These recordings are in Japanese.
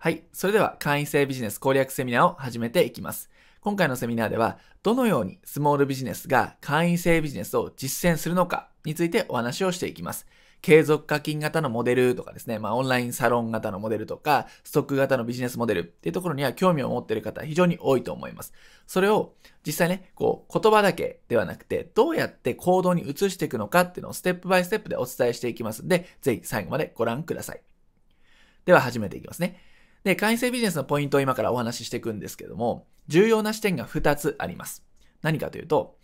はい。それでは会員制ビジネス攻略セミナーを始めていきます。今回のセミナーでは、どのようにスモールビジネスが会員制ビジネスを実践するのかについてお話をしていきます。継続課金型のモデルとかですね、まあオンラインサロン型のモデルとか、ストック型のビジネスモデルっていうところには興味を持っている方非常に多いと思います。それを実際ね、こう言葉だけではなくて、どうやって行動に移していくのかっていうのをステップバイステップでお伝えしていきますんで、ぜひ最後までご覧ください。では始めていきますね。で、会員制ビジネスのポイントを今からお話ししていくんですけども、重要な視点が2つあります。何かというと、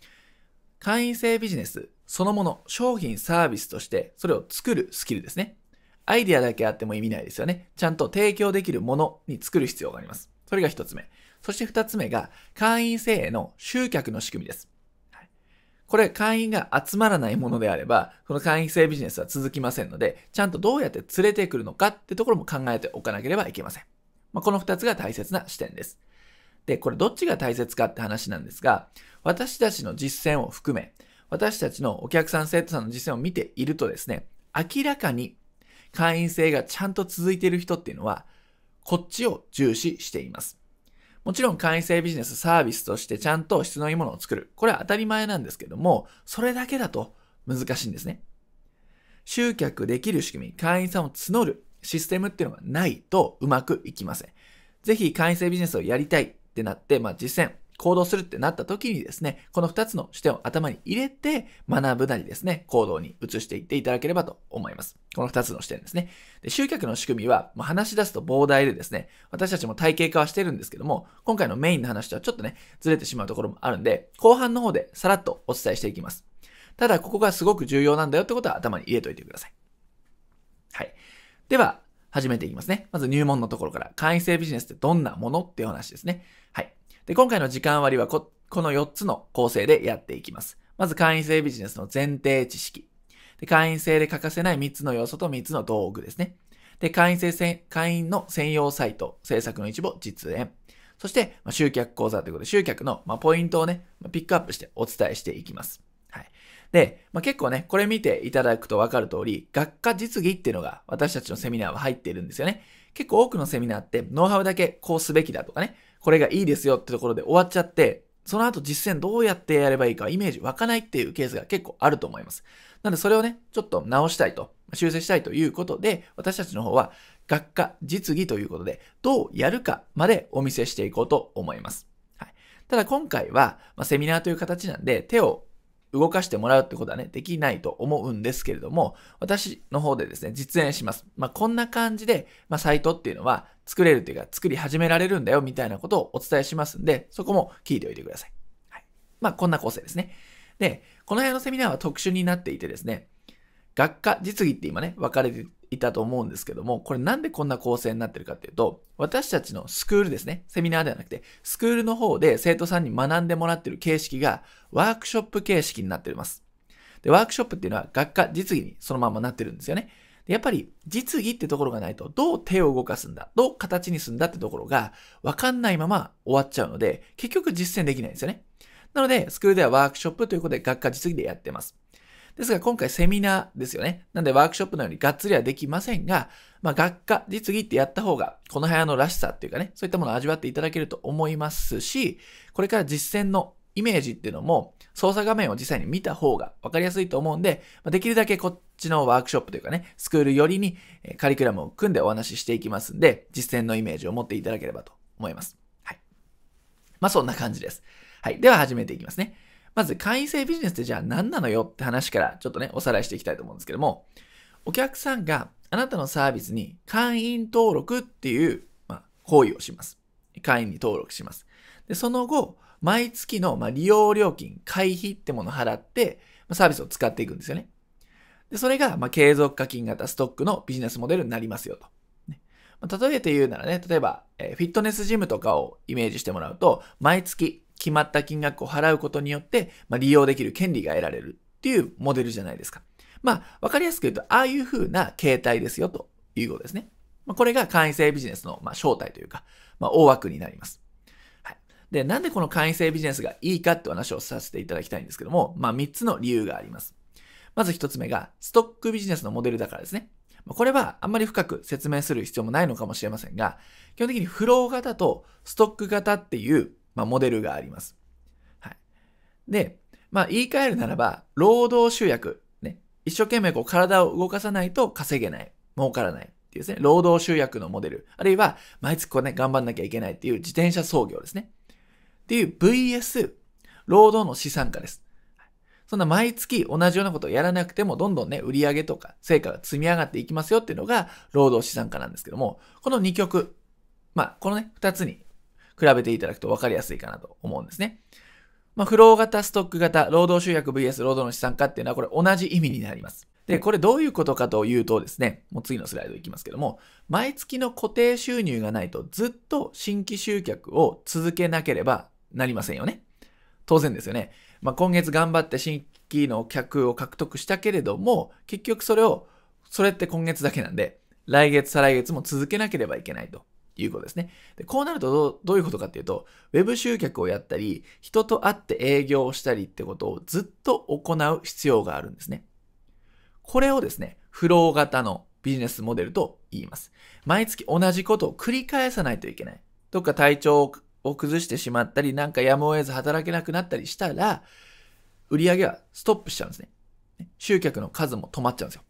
会員制ビジネスそのもの、商品、サービスとして、それを作るスキルですね。アイディアだけあっても意味ないですよね。ちゃんと提供できるものに作る必要があります。それが1つ目。そして2つ目が、会員制への集客の仕組みです。これ会員が集まらないものであれば、この会員制ビジネスは続きませんので、ちゃんとどうやって連れてくるのかってところも考えておかなければいけません。まあ、この2つが大切な視点です。で、これどっちが大切かって話なんですが、私たちの実践を含め、私たちのお客さん生徒さんの実践を見ているとですね、明らかに会員制がちゃんと続いている人っていうのは、こっちを重視しています。もちろん会員制ビジネスサービスとしてちゃんと質のいいものを作る。これは当たり前なんですけども、それだけだと難しいんですね。集客できる仕組み、会員さんを募る。システムっていうのがないとうまくいきません。ぜひ会員制ビジネスをやりたいってなって、まあ、実践、行動するってなった時にですね、この2つの視点を頭に入れて、学ぶなりですね、行動に移していっていただければと思います。この2つの視点ですね。で集客の仕組みは、まあ、話し出すと膨大でですね、私たちも体系化はしてるんですけども、今回のメインの話とはちょっとね、ずれてしまうところもあるんで、後半の方でさらっとお伝えしていきます。ただ、ここがすごく重要なんだよってことは頭に入れといてください。はい。では、始めていきますね。まず入門のところから、会員制ビジネスってどんなものっていう話ですね。はい。で、今回の時間割はこ、この4つの構成でやっていきます。まず会員制ビジネスの前提知識。で会員制で欠かせない3つの要素と3つの道具ですね。で、会員制会員の専用サイト、制作の一部を実演。そして、ま集客講座ということで、集客の、まポイントをね、まピックアップしてお伝えしていきます。で、まあ、結構ね、これ見ていただくとわかる通り、学科実技っていうのが私たちのセミナーは入っているんですよね。結構多くのセミナーって、ノウハウだけこうすべきだとかね、これがいいですよってところで終わっちゃって、その後実践どうやってやればいいかイメージ湧かないっていうケースが結構あると思います。なのでそれをね、ちょっと直したいと、修正したいということで、私たちの方は学科実技ということで、どうやるかまでお見せしていこうと思います。はい、ただ今回は、まあ、セミナーという形なんで手を動かしてもらうってことはね、できないと思うんですけれども、私の方でですね、実演します。まあ、こんな感じで、まあ、サイトっていうのは作れるというか、作り始められるんだよ、みたいなことをお伝えしますんで、そこも聞いておいてください。はい。まあ、こんな構成ですね。で、この辺のセミナーは特殊になっていてですね、学科、実技って今ね、分かれていたと思うんですけども、これなんでこんな構成になってるかっていうと、私たちのスクールですね、セミナーではなくて、スクールの方で生徒さんに学んでもらってる形式がワークショップ形式になっています。で、ワークショップっていうのは学科、実技にそのままなってるんですよね。でやっぱり実技ってところがないと、どう手を動かすんだ、どう形にすんだってところがわかんないまま終わっちゃうので、結局実践できないんですよね。なので、スクールではワークショップということで学科実技でやってます。ですが今回セミナーですよね。なんでワークショップのようにがっつりはできませんが、まあ学科、実技ってやった方が、この部屋のらしさっていうかね、そういったものを味わっていただけると思いますし、これから実践のイメージっていうのも、操作画面を実際に見た方がわかりやすいと思うんで、できるだけこっちのワークショップというかね、スクールよりにカリキュラムを組んでお話ししていきますんで、実践のイメージを持っていただければと思います。はい。まあそんな感じです。はい。では始めていきますね。まず会員制ビジネスってじゃあ何なのよって話からちょっとね、おさらいしていきたいと思うんですけども、お客さんがあなたのサービスに会員登録っていう、まあ、行為をします。会員に登録します。で、その後、毎月の、ま利用料金、会費ってものを払って、まサービスを使っていくんですよね。で、それが、ま継続課金型ストックのビジネスモデルになりますよと。ねま例えて言うならね、例えば、えフィットネスジムとかをイメージしてもらうと、毎月決まった金額を払うことによって、まあ、利用できる権利が得られるっていうモデルじゃないですか。まあ、わかりやすく言うと、ああいう風な形態ですよということですね。まあ、これが簡易性ビジネスの、まあ、正体というか、まあ、大枠になります。はい。で、なんでこの簡易性ビジネスがいいかって話をさせていただきたいんですけども、まあ、3つの理由があります。まず1つ目が、ストックビジネスのモデルだからですね。これはあんまり深く説明する必要もないのかもしれませんが、基本的にフロー型とストック型っていうまあ、モデルがあります。はい。で、まあ、言い換えるならば、労働集約。ね。一生懸命こう体を動かさないと稼げない。儲からない。っていうですね。労働集約のモデル。あるいは、毎月こうね、頑張んなきゃいけないっていう自転車操業ですね。っていう VS、労働の資産化です。そんな毎月同じようなことをやらなくても、どんどんね、売り上げとか成果が積み上がっていきますよっていうのが、労働資産化なんですけども、この2曲、まあ、このね、2つに比べていただくと分かりやすいかなと思うんですね。まあ、フロー型、ストック型、労働集約 VS 労働の資産化っていうのはこれ同じ意味になります。で、これどういうことかというとですね、もう次のスライドいきますけども、毎月の固定収入がないとずっと新規集客を続けなければなりませんよね。当然ですよね。まあ、今月頑張って新規の客を獲得したけれども、結局それを、それって今月だけなんで、来月、再来月も続けなければいけないということですね。でこうなるとどどういうことかっていうと、web 集客をやったり、人と会って営業をしたりってことをずっと行う必要があるんですね。これをですね、フロー型のビジネスモデルと言います。毎月同じことを繰り返さないといけない。どっか体調を崩してしまったり、なんかやむを得ず働けなくなったりしたら、売り上げはストップしちゃうんですね。集客の数も止まっちゃうんですよ。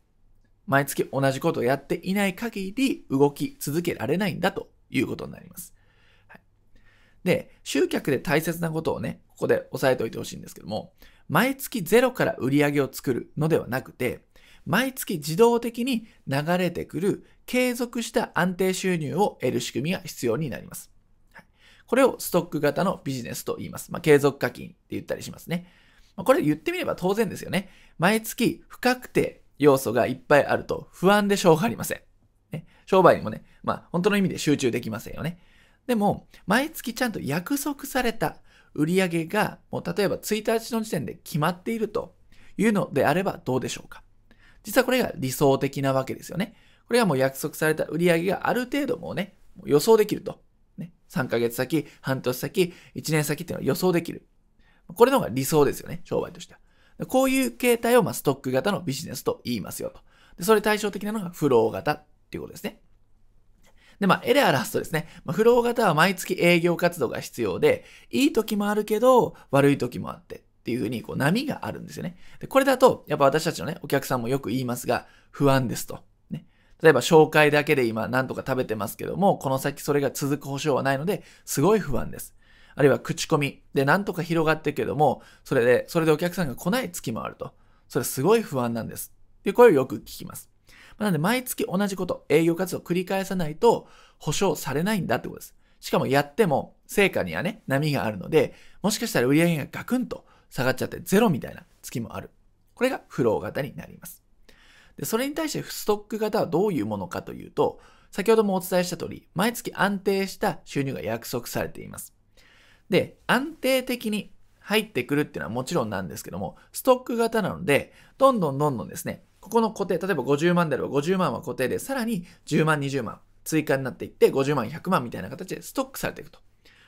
毎月同じことをやっていない限り動き続けられないんだということになります。はい、で、集客で大切なことをね、ここで押さえておいてほしいんですけども、毎月ゼロから売り上げを作るのではなくて、毎月自動的に流れてくる継続した安定収入を得る仕組みが必要になります。はい、これをストック型のビジネスと言います。まあ、継続課金って言ったりしますね。まあ、これ言ってみれば当然ですよね。毎月不確定要素がいっぱいあると不安でしょうがありません。ね、商売にもね、まあ、本当の意味で集中できませんよね。でも、毎月ちゃんと約束された売上が、もう例えば1日の時点で決まっているというのであればどうでしょうか。実はこれが理想的なわけですよね。これはもう約束された売上がある程度もうね、予想できると。ね、3ヶ月先、半年先、1年先っていうのは予想できる。これの方が理想ですよね、商売としては。こういう形態をまストック型のビジネスと言いますよと。でそれ対照的なのがフロー型ていうことですね。で、まあ、エレアラストですね。まあ、フロー型は毎月営業活動が必要で、いい時もあるけど、悪い時もあって。っていうふうに、こう、波があるんですよね。で、これだと、やっぱ私たちのね、お客さんもよく言いますが、不安ですと。ね。例えば、紹介だけで今、なんとか食べてますけども、この先それが続く保証はないので、すごい不安です。あるいは、口コミで、なんとか広がってけども、それで、それでお客さんが来ない月もあると。それすごい不安なんです。で、これをよく聞きます。なので、毎月同じこと、営業活動を繰り返さないと保証されないんだってことです。しかもやっても、成果にはね、波があるので、もしかしたら売上がガクンと下がっちゃってゼロみたいな月もある。これがフロー型になります。で、それに対してストック型はどういうものかというと、先ほどもお伝えした通り、毎月安定した収入が約束されています。で、安定的に入ってくるっていうのはもちろんなんですけども、ストック型なので、どんどんどんどんですね、ここの固定、例えば50万であれば50万は固定で、さらに10万、20万追加になっていって、50万、100万みたいな形でストックされていくと。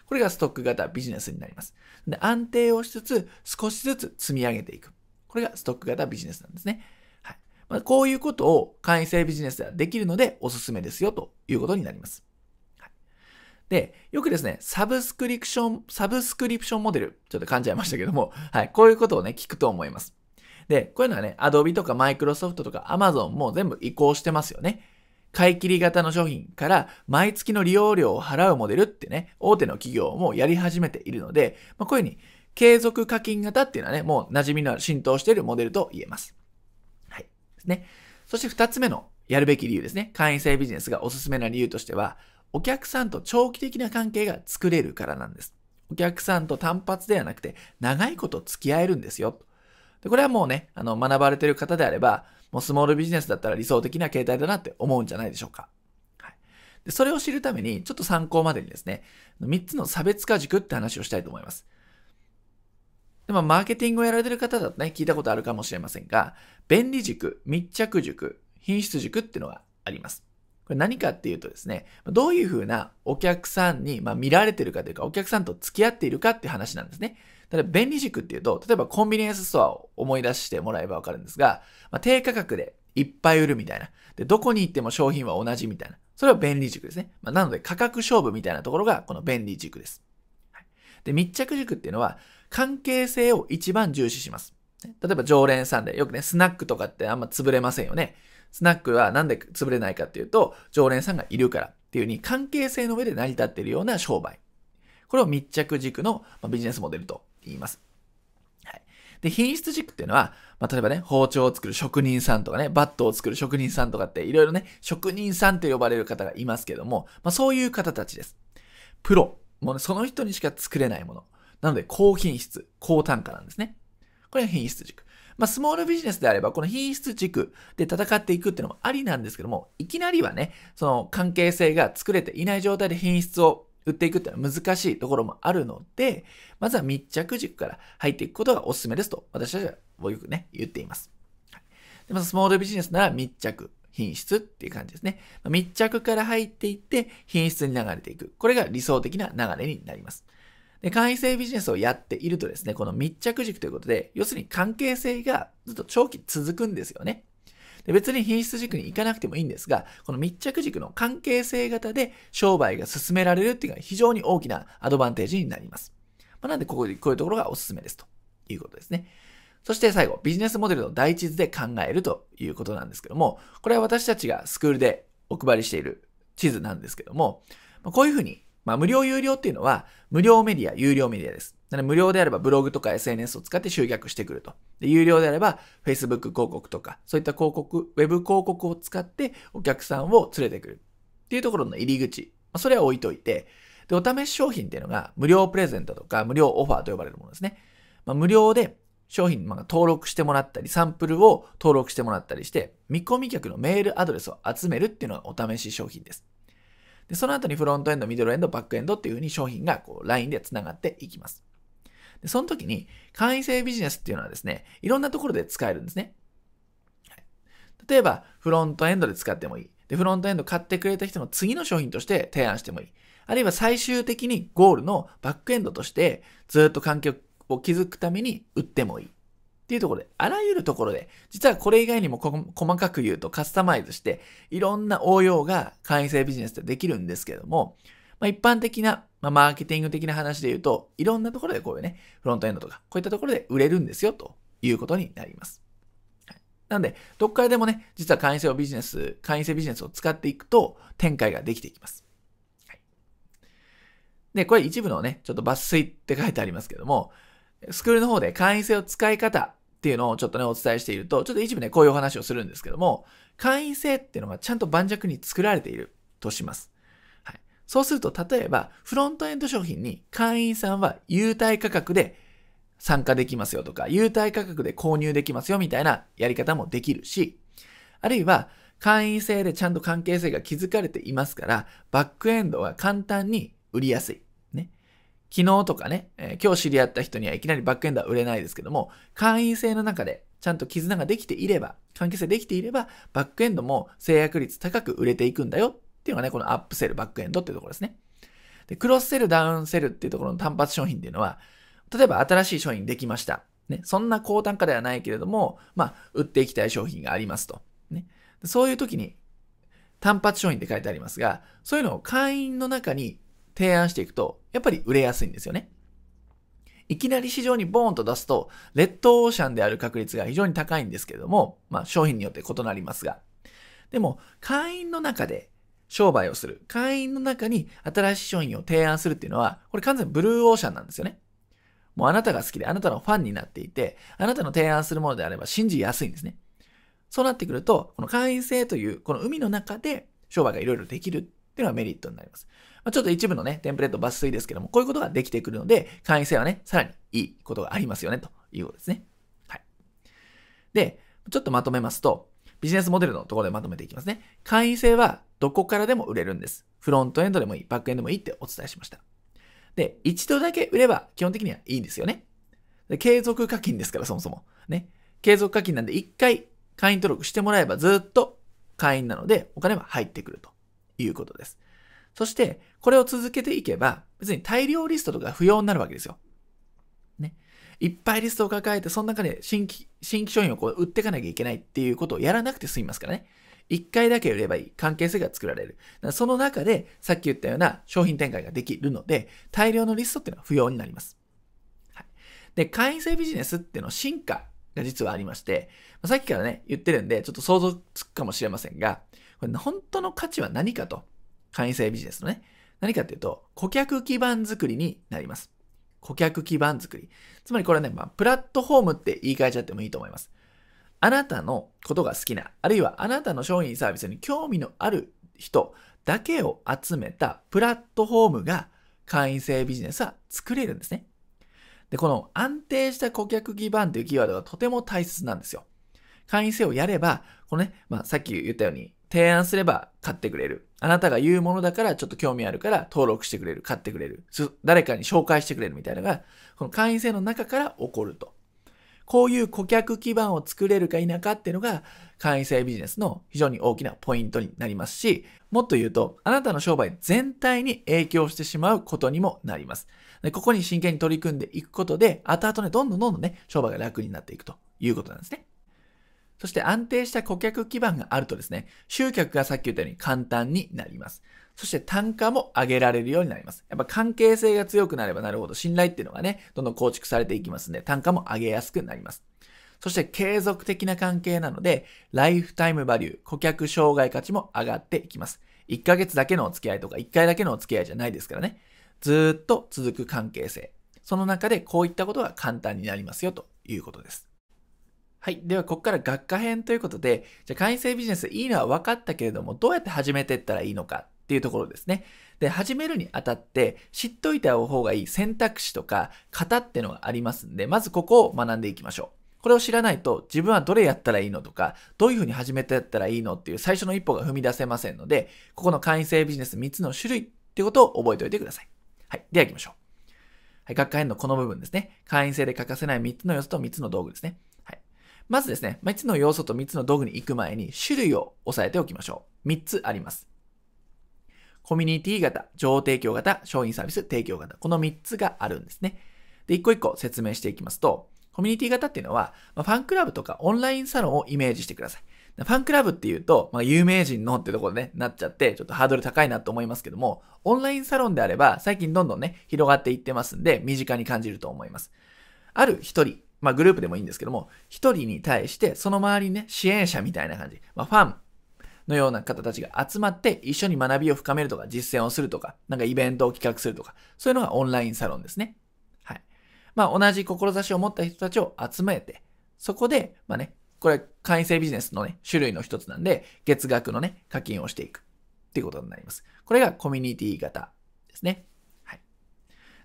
これがストック型ビジネスになります。で安定をしつつ、少しずつ積み上げていく。これがストック型ビジネスなんですね。はい。まあ、こういうことを会員制ビジネスではできるので、おすすめですよということになります。で、よくですね、サブスクリプション、サブスクリプションモデル、ちょっと噛んじゃいましたけども、はい、こういうことをね、聞くと思います。で、こういうのはね、Adobe とか Microsoft とか Amazon も全部移行してますよね。買い切り型の商品から毎月の利用料を払うモデルってね、大手の企業もやり始めているので、まあ、こういうふうに継続課金型っていうのはね、もう馴染みのある浸透しているモデルと言えます。はい。ですね。そして二つ目のやるべき理由ですね。会員制ビジネスがおすすめな理由としては、お客さんと長期的な関係が作れるからなんです。お客さんと単発ではなくて、長いこと付き合えるんですよ。で、これはもうね、あの、学ばれてる方であれば、もうスモールビジネスだったら理想的な形態だなって思うんじゃないでしょうか。はい。で、それを知るために、ちょっと参考までにですね、3つの差別化軸って話をしたいと思います。で、まマーケティングをやられてる方だとね、聞いたことあるかもしれませんが、便利軸、密着軸、品質軸っていうのがあります。これ何かっていうとですね、どういうふうなお客さんに、まあ、見られてるかというか、お客さんと付き合っているかって話なんですね。ただ便利軸っていうと、例えばコンビニエンスストアを思い出してもらえばわかるんですが、まあ、低価格でいっぱい売るみたいな。で、どこに行っても商品は同じみたいな。それは便利軸ですね。まあ、なので価格勝負みたいなところがこの便利軸です。はい、で、密着軸っていうのは関係性を一番重視します。例えば常連さんで、よくね、スナックとかってあんま潰れませんよね。スナックはなんで潰れないかっていうと、常連さんがいるからっていううに関係性の上で成り立っているような商売。これを密着軸のビジネスモデルと言います。はい。で、品質軸っていうのは、まあ、例えばね、包丁を作る職人さんとかね、バットを作る職人さんとかって、いろいろね、職人さんと呼ばれる方がいますけども、まあ、そういう方たちです。プロ。もうね、その人にしか作れないもの。なので、高品質、高単価なんですね。これが品質軸。まあ、スモールビジネスであれば、この品質軸で戦っていくっていうのもありなんですけども、いきなりはね、その関係性が作れていない状態で品質を売っていくっていうのは難しいところもあるので、まずは密着軸から入っていくことがおすすめですと、私たちはよくね、言っています。でまずスモールビジネスなら密着、品質っていう感じですね。密着から入っていって品質に流れていく。これが理想的な流れになります。で、会員ビジネスをやっているとですね、この密着軸ということで、要するに関係性がずっと長期続くんですよね。で別に品質軸に行かなくてもいいんですが、この密着軸の関係性型で商売が進められるっていうのは非常に大きなアドバンテージになります。まあ、なんでここでこういうところがおすすめですということですね。そして最後、ビジネスモデルの第一図で考えるということなんですけども、これは私たちがスクールでお配りしている地図なんですけども、こういうふうにまあ、無料有料っていうのは、無料メディア、有料メディアです。なので無料であればブログとか SNS を使って集客してくると。で、有料であれば Facebook 広告とか、そういった広告、Web 広告を使ってお客さんを連れてくる。っていうところの入り口。まあ、それは置いといて、で、お試し商品っていうのが無料プレゼントとか無料オファーと呼ばれるものですね。まあ、無料で商品、まあ、登録してもらったり、サンプルを登録してもらったりして、見込み客のメールアドレスを集めるっていうのがお試し商品です。で、その後にフロントエンド、ミドルエンド、バックエンドっていう風に商品がこうラインで繋がっていきます。で、その時に簡易性ビジネスっていうのはですね、いろんなところで使えるんですね。はい、例えば、フロントエンドで使ってもいい。で、フロントエンド買ってくれた人の次の商品として提案してもいい。あるいは最終的にゴールのバックエンドとしてずっと環境を築くために売ってもいい。っていうところで、あらゆるところで、実はこれ以外にも細かく言うとカスタマイズして、いろんな応用が会員制ビジネスでできるんですけども、まあ、一般的な、まあ、マーケティング的な話で言うと、いろんなところでこういうね、フロントエンドとか、こういったところで売れるんですよ、ということになります。なんで、どっからでもね、実は会員制をビジネス、会員制ビジネスを使っていくと、展開ができていきます。はい、で、これ一部のね、ちょっと抜粋って書いてありますけども、スクールの方で会員制を使い方っていうのをちょっとね、お伝えしていると、ちょっと一部ね、こういうお話をするんですけども、会員制っていうのがちゃんと盤石に作られているとします。はい。そうすると、例えば、フロントエンド商品に会員さんは優待価格で参加できますよとか、優待価格で購入できますよみたいなやり方もできるし、あるいは、会員制でちゃんと関係性が築かれていますから、バックエンドは簡単に売りやすい。昨日とかね、えー、今日知り合った人にはいきなりバックエンドは売れないですけども、会員制の中でちゃんと絆ができていれば、関係性できていれば、バックエンドも制約率高く売れていくんだよっていうのがね、このアップセル、バックエンドっていうところですね。で、クロスセル、ダウンセルっていうところの単発商品っていうのは、例えば新しい商品できました。ね、そんな高単価ではないけれども、まあ、売っていきたい商品がありますと。ね、そういう時に、単発商品って書いてありますが、そういうのを会員の中に提案していくと、やっぱり売れやすいんですよね。いきなり市場にボーンと出すと、レッドオーシャンである確率が非常に高いんですけれども、まあ商品によって異なりますが。でも、会員の中で商売をする。会員の中に新しい商品を提案するっていうのは、これ完全にブルーオーシャンなんですよね。もうあなたが好きで、あなたのファンになっていて、あなたの提案するものであれば信じやすいんですね。そうなってくると、この会員制という、この海の中で商売がいろいろできるっていうのがメリットになります。まあ、ちょっと一部のね、テンプレート抜粋ですけども、こういうことができてくるので、会員制はね、さらにいいことがありますよね、ということですね。はい。で、ちょっとまとめますと、ビジネスモデルのところでまとめていきますね。会員制はどこからでも売れるんです。フロントエンドでもいい、バックエンドでもいいってお伝えしました。で、一度だけ売れば基本的にはいいんですよね。で継続課金ですから、そもそも。ね。継続課金なんで、一回会員登録してもらえばずっと会員なので、お金は入ってくるということです。そして、これを続けていけば、別に大量リストとか不要になるわけですよ。ね。いっぱいリストを抱えて、その中で新規、新規商品をこう売っていかなきゃいけないっていうことをやらなくて済みますからね。一回だけ売ればいい。関係性が作られる。その中で、さっき言ったような商品展開ができるので、大量のリストっていうのは不要になります。はい、で、会員制ビジネスっていうの進化が実はありまして、さっきからね、言ってるんで、ちょっと想像つくかもしれませんが、これ本当の価値は何かと。会員制ビジネスのね。何かっていうと、顧客基盤づくりになります。顧客基盤づくり。つまりこれはね、まあ、プラットフォームって言い換えちゃってもいいと思います。あなたのことが好きな、あるいはあなたの商品サービスに興味のある人だけを集めたプラットフォームが会員制ビジネスは作れるんですね。で、この安定した顧客基盤というキーワードがとても大切なんですよ。会員制をやれば、このね、まあ、さっき言ったように提案すれば買ってくれる。あなたが言うものだからちょっと興味あるから登録してくれる、買ってくれる、誰かに紹介してくれるみたいなのが、この会員制の中から起こると。こういう顧客基盤を作れるか否かっていうのが会員制ビジネスの非常に大きなポイントになりますし、もっと言うと、あなたの商売全体に影響してしまうことにもなります。でここに真剣に取り組んでいくことで、後々ね、どんどんどんどんね、商売が楽になっていくということなんですね。そして安定した顧客基盤があるとですね、集客がさっき言ったように簡単になります。そして単価も上げられるようになります。やっぱ関係性が強くなればなるほど信頼っていうのがね、どんどん構築されていきますんで、単価も上げやすくなります。そして継続的な関係なので、ライフタイムバリュー、顧客障害価値も上がっていきます。1ヶ月だけのお付き合いとか、1回だけのお付き合いじゃないですからね。ずっと続く関係性。その中でこういったことが簡単になりますよということです。はい。では、ここから学科編ということで、じゃあ会員制ビジネスいいのは分かったけれども、どうやって始めていったらいいのかっていうところですね。で、始めるにあたって、知っといた方がいい選択肢とか、型ってのがありますんで、まずここを学んでいきましょう。これを知らないと、自分はどれやったらいいのとか、どういうふうに始めてやったらいいのっていう最初の一歩が踏み出せませんので、ここの会員制ビジネス3つの種類ってことを覚えておいてください。はい。では行きましょう。はい、学科編のこの部分ですね。会員制で欠かせない3つの要素と3つの道具ですね。まずですね、3つの要素と3つの道具に行く前に種類を押さえておきましょう。3つあります。コミュニティ型、情報提供型、商品サービス提供型。この3つがあるんですね。で、1個1個説明していきますと、コミュニティ型っていうのは、まファンクラブとかオンラインサロンをイメージしてください。ファンクラブっていうと、まあ、有名人のってところで、ね、なっちゃって、ちょっとハードル高いなと思いますけども、オンラインサロンであれば、最近どんどんね、広がっていってますんで、身近に感じると思います。ある一人まあグループでもいいんですけども、一人に対してその周りにね、支援者みたいな感じ、まあファンのような方たちが集まって一緒に学びを深めるとか実践をするとか、なんかイベントを企画するとか、そういうのがオンラインサロンですね。はい。まあ同じ志を持った人たちを集めて、そこで、まあね、これ会員制ビジネスのね、種類の一つなんで、月額のね、課金をしていくっていうことになります。これがコミュニティ型ですね。はい。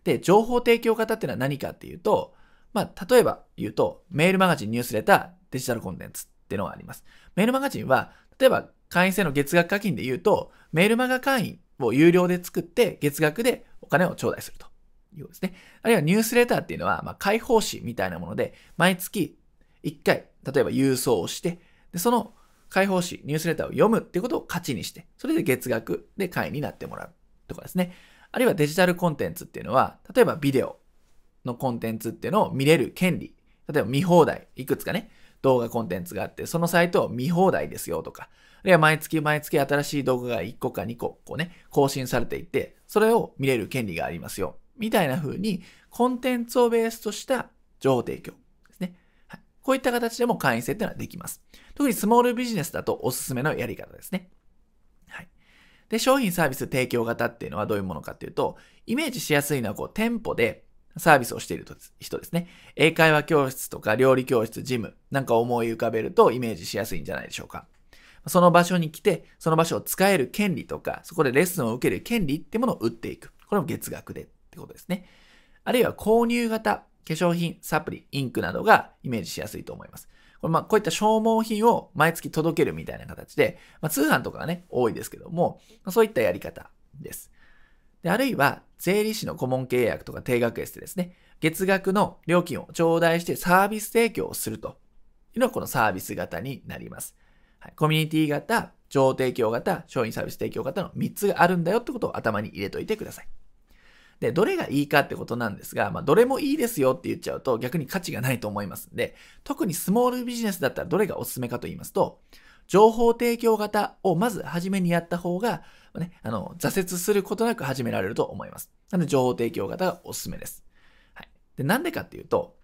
で、情報提供型っていうのは何かっていうと、まあ、例えば言うと、メールマガジン、ニュースレター、デジタルコンテンツっていうのがあります。メールマガジンは、例えば会員制の月額課金で言うと、メールマガ会員を有料で作って月額でお金を頂戴するということですね。あるいはニュースレターっていうのは、まあ、開放誌みたいなもので、毎月1回、例えば郵送をして、で、その開放誌、ニュースレターを読むってことを価値にして、それで月額で会員になってもらうとかですね。あるいはデジタルコンテンツっていうのは、例えばビデオのコンテンツっていうのを見れる権利。例えば見放題。いくつかね、動画コンテンツがあって、そのサイトを見放題ですよとか。あるいは毎月毎月新しい動画が1個か2個、こうね、更新されていて、それを見れる権利がありますよ。みたいな風に、コンテンツをベースとした情報提供ですね。はい、こういった形でも会員制っていうのはできます。特にスモールビジネスだとおすすめのやり方ですね。はい。で、商品サービス提供型っていうのはどういうものかっていうと、イメージしやすいのはこう店舗でサービスをしている人ですね。英会話教室とか料理教室、ジムなんか思い浮かべるとイメージしやすいんじゃないでしょうか。その場所に来て、その場所を使える権利とか、そこでレッスンを受ける権利ってものを売っていく。これも月額でってことですね。あるいは購入型、化粧品、サプリ、インクなどがイメージしやすいと思います。これまあ、こういった消耗品を毎月届けるみたいな形で、まあ、通販とかがね、多いですけども、そういったやり方です。で、あるいは税理士の顧問契約とか定額エステですね。月額の料金を頂戴してサービス提供をするというのがこのサービス型になります。はい、コミュニティ型、情報提供型、商品サービス提供型の3つがあるんだよってことを頭に入れといてください。で、どれがいいかってことなんですが、まあ、どれもいいですよって言っちゃうと逆に価値がないと思いますんで、特にスモールビジネスだったらどれがおすすめかと言いますと、情報提供型をまず初めにやった方が、ね、あの、挫折することなく始められると思います。なので、情報提供型がおすすめです。はい。で、なんでかっていうと、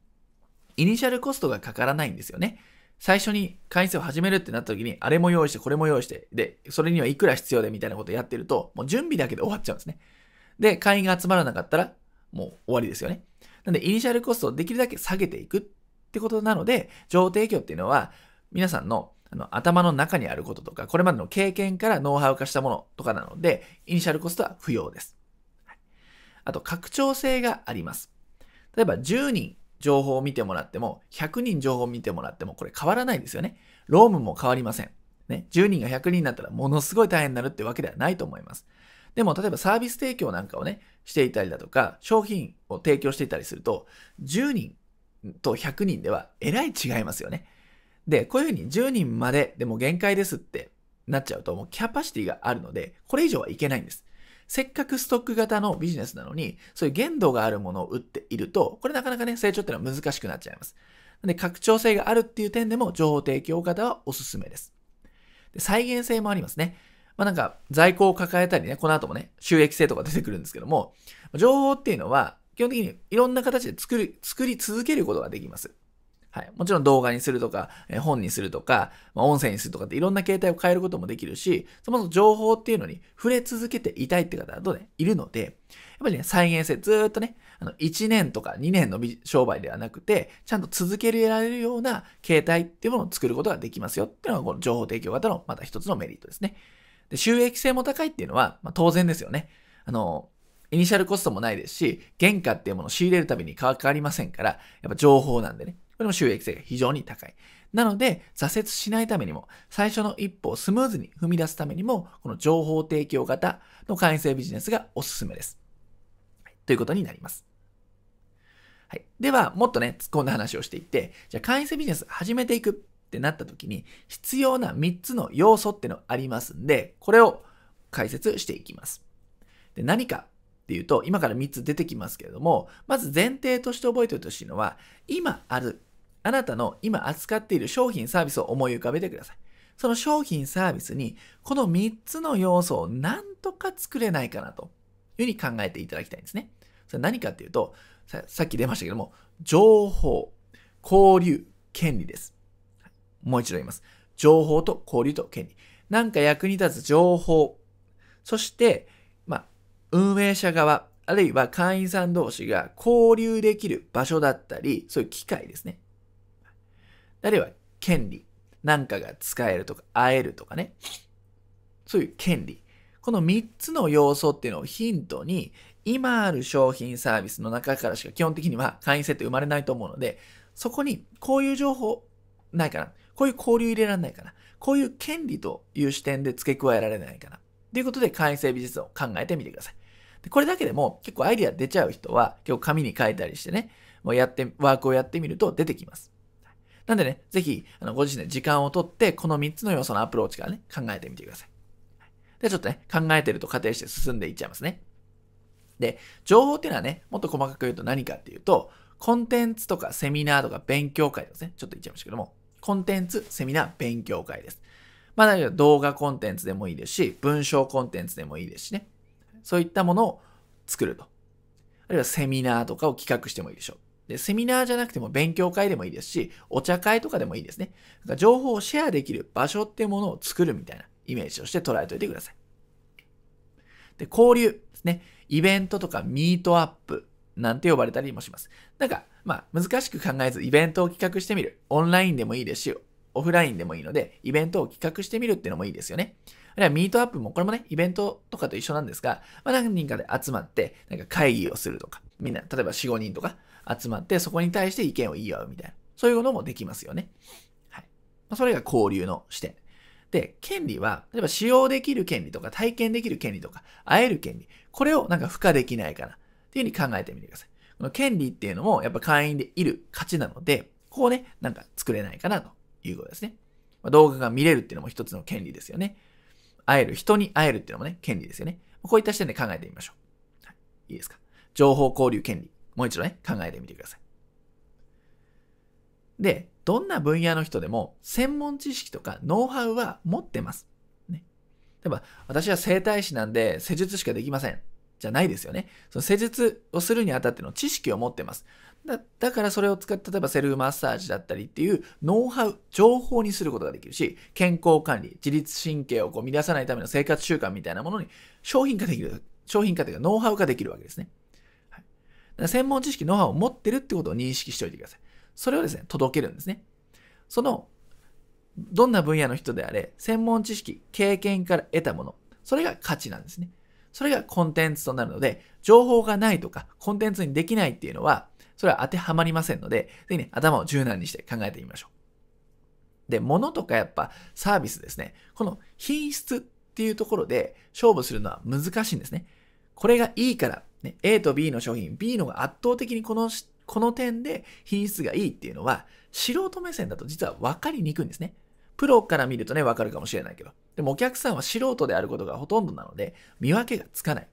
イニシャルコストがかからないんですよね。最初に会員制を始めるってなった時に、あれも用意して、これも用意して、で、それにはいくら必要でみたいなことをやってると、もう準備だけで終わっちゃうんですね。で、会員が集まらなかったら、もう終わりですよね。なんで、イニシャルコストをできるだけ下げていくってことなので、情報提供っていうのは、皆さんのあの、頭の中にあることとか、これまでの経験からノウハウ化したものとかなので、イニシャルコストは不要です。はい、あと、拡張性があります。例えば、10人情報を見てもらっても、100人情報を見てもらっても、これ変わらないですよね。ロームも変わりません。ね、10人が100人になったらものすごい大変になるってわけではないと思います。でも、例えばサービス提供なんかをね、していたりだとか、商品を提供していたりすると、10人と100人ではえらい違いますよね。で、こういうふうに10人まででも限界ですってなっちゃうと、もうキャパシティがあるので、これ以上はいけないんです。せっかくストック型のビジネスなのに、そういう限度があるものを売っていると、これなかなかね、成長っていうのは難しくなっちゃいます。で、拡張性があるっていう点でも、情報提供型はおすすめです。で再現性もありますね。まあ、なんか、在庫を抱えたりね、この後もね、収益性とか出てくるんですけども、情報っていうのは、基本的にいろんな形で作り、作り続けることができます。はい。もちろん動画にするとか、本にするとか、まあ、音声にするとかっていろんな形態を変えることもできるし、そもそも情報っていうのに触れ続けていたいって方はどうね、いるので、やっぱりね、再現性ずっとね、あの、1年とか2年の商売ではなくて、ちゃんと続けられるような形態っていうものを作ることができますよっていうのがこの情報提供型のまた一つのメリットですね。で、収益性も高いっていうのは、まあ、当然ですよね。あの、イニシャルコストもないですし、原価っていうものを仕入れるたびに変わりませんから、やっぱ情報なんでね。これも収益性が非常に高い。なので、挫折しないためにも、最初の一歩をスムーズに踏み出すためにも、この情報提供型の会員制ビジネスがおすすめです。ということになります。はい。では、もっとね、突っ込んだ話をしていって、じゃあ会員制ビジネス始めていくってなった時に、必要な3つの要素ってのありますんで、これを解説していきます。で何かっていうと、今から3つ出てきますけれども、まず前提として覚えておいてほしいのは、今あるあなたの今扱っている商品サービスを思い浮かべてください。その商品サービスにこの3つの要素を何とか作れないかなというふうに考えていただきたいんですね。それ何かっていうと、さっき出ましたけども、情報、交流、権利です。もう一度言います。情報と交流と権利。なんか役に立つ情報。そして、まあ、運営者側、あるいは会員さん同士が交流できる場所だったり、そういう機会ですね。あるいは権利。なんかが使えるとか、会えるとかね。そういう権利。この3つの要素っていうのをヒントに、今ある商品サービスの中からしか基本的には会員制って生まれないと思うので、そこにこういう情報ないかな。こういう交流入れられないかな。こういう権利という視点で付け加えられないかな。ということで会員制美術を考えてみてください。これだけでも結構アイディア出ちゃう人は結構紙に書いたりしてね、もうやって、ワークをやってみると出てきます。なんでね、ぜひ、あの、ご自身で時間をとって、この3つの要素のアプローチからね、考えてみてください。で、ちょっとね、考えてると仮定して進んでいっちゃいますね。で、情報っていうのはね、もっと細かく言うと何かっていうと、コンテンツとかセミナーとか勉強会ですね。ちょっと言っちゃいましたけども、コンテンツ、セミナー、勉強会です。まあ、だ動画コンテンツでもいいですし、文章コンテンツでもいいですしね。そういったものを作ると。あるいはセミナーとかを企画してもいいでしょう。で、セミナーじゃなくても勉強会でもいいですし、お茶会とかでもいいですね。だから情報をシェアできる場所っていうものを作るみたいなイメージとして捉えておいてください。で、交流ですね。イベントとかミートアップなんて呼ばれたりもします。なんか、まあ、難しく考えずイベントを企画してみる。オンラインでもいいですし、オフラインでもいいので、イベントを企画してみるっていうのもいいですよね。あるいはミートアップも、これもね、イベントとかと一緒なんですが、まあ、何人かで集まって、なんか会議をするとか、みんな、例えば4、5人とか、集まって、そこに対して意見を言い合うみたいな。そういうのもできますよね。はい。まそれが交流の視点。で、権利は、例えば使用できる権利とか、体験できる権利とか、会える権利。これをなんか付加できないかな。っていうふうに考えてみてください。この権利っていうのも、やっぱ会員でいる価値なので、こうね、なんか作れないかなということですね。ま動画が見れるっていうのも一つの権利ですよね。会える、人に会えるっていうのもね、権利ですよね。こういった視点で考えてみましょう。はい、いいですか。情報交流権利。もう一度ね、考えてみてください。で、どんな分野の人でも専門知識とかノウハウは持ってます。ね、例えば、私は整体師なんで施術しかできません。じゃないですよね。その施術をするにあたっての知識を持ってます。だだからそれを使って、例えばセルフマッサージだったりっていうノウハウ、情報にすることができるし、健康管理、自律神経をこう乱さないための生活習慣みたいなものに商品化できる、商品化というかノウハウ化できるわけですね。専門知識、ノウハウを持ってるってことを認識しておいてください。それをですね、届けるんですね。その、どんな分野の人であれ、専門知識、経験から得たもの、それが価値なんですね。それがコンテンツとなるので、情報がないとか、コンテンツにできないっていうのは、それは当てはまりませんので、ぜひね、頭を柔軟にして考えてみましょう。で、物とかやっぱサービスですね。この品質っていうところで勝負するのは難しいんですね。これがいいからね、A と B の商品、B のが圧倒的にこの、この点で品質がいいっていうのは、素人目線だと実は分かりにくいんですね。プロから見るとね、分かるかもしれないけど。でもお客さんは素人であることがほとんどなので、見分けがつかない。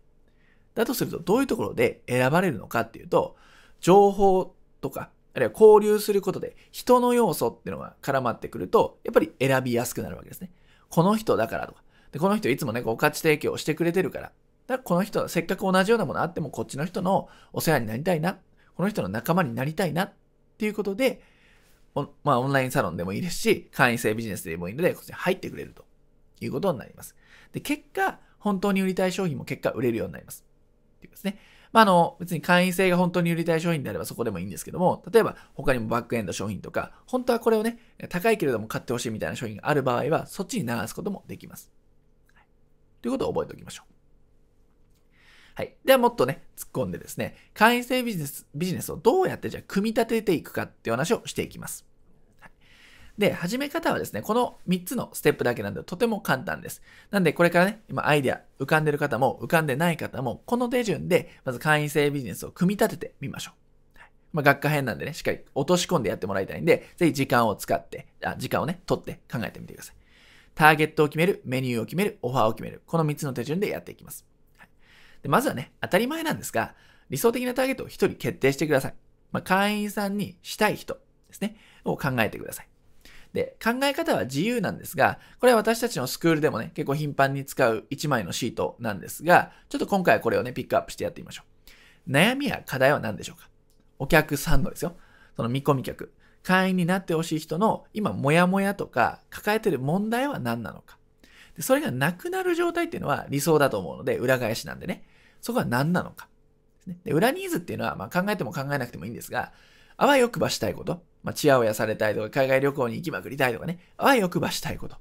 だとすると、どういうところで選ばれるのかっていうと、情報とか、あるいは交流することで、人の要素っていうのが絡まってくると、やっぱり選びやすくなるわけですね。この人だからとか。で、この人いつもね、こう価値提供をしてくれてるから、だからこの人、せっかく同じようなものあっても、こっちの人のお世話になりたいな。この人の仲間になりたいな。っていうことで、まあ、オンラインサロンでもいいですし、会員制ビジネスでもいいので、こっちに入ってくれるということになります。で、結果、本当に売りたい商品も結果売れるようになります。っていうですね。まあ、あの、別に会員制が本当に売りたい商品であればそこでもいいんですけども、例えば他にもバックエンド商品とか、本当はこれをね、高いけれども買ってほしいみたいな商品がある場合は、そっちに流すこともできます。はい、ということを覚えておきましょう。はい。ではもっとね、突っ込んでですね、会員制ビジネス、ビジネスをどうやってじゃあ組み立てていくかっていう話をしていきます。で、始め方はですね、この3つのステップだけなんでとても簡単です。なんでこれからね、今アイデア浮かんでる方も浮かんでない方も、この手順でまず会員制ビジネスを組み立ててみましょう。まあ、学科編なんでね、しっかり落とし込んでやってもらいたいんで、ぜひ時間を使って、あ時間をね、取って考えてみてください。ターゲットを決める、メニューを決める、オファーを決める。この3つの手順でやっていきます。で、まずはね、当たり前なんですが、理想的なターゲットを1人決定してください。まあ、会員さんにしたい人ですね、を考えてください。で、考え方は自由なんですが、これは私たちのスクールでもね、結構頻繁に使う1枚のシートなんですが、ちょっと今回はこれをね、ピックアップしてやってみましょう。悩みや課題は何でしょうかお客さんのですよ。その見込み客。会員になってほしい人の今、モヤモヤとか抱えてる問題は何なのか。でそれがなくなる状態っていうのは理想だと思うので、裏返しなんでね。そこは何なのか。ね、で裏ニーズっていうのは、まあ、考えても考えなくてもいいんですが、あわよくばしたいこと、まあ、ちやおやされたいとか、海外旅行に行きまくりたいとかね、あわよくばしたいことっ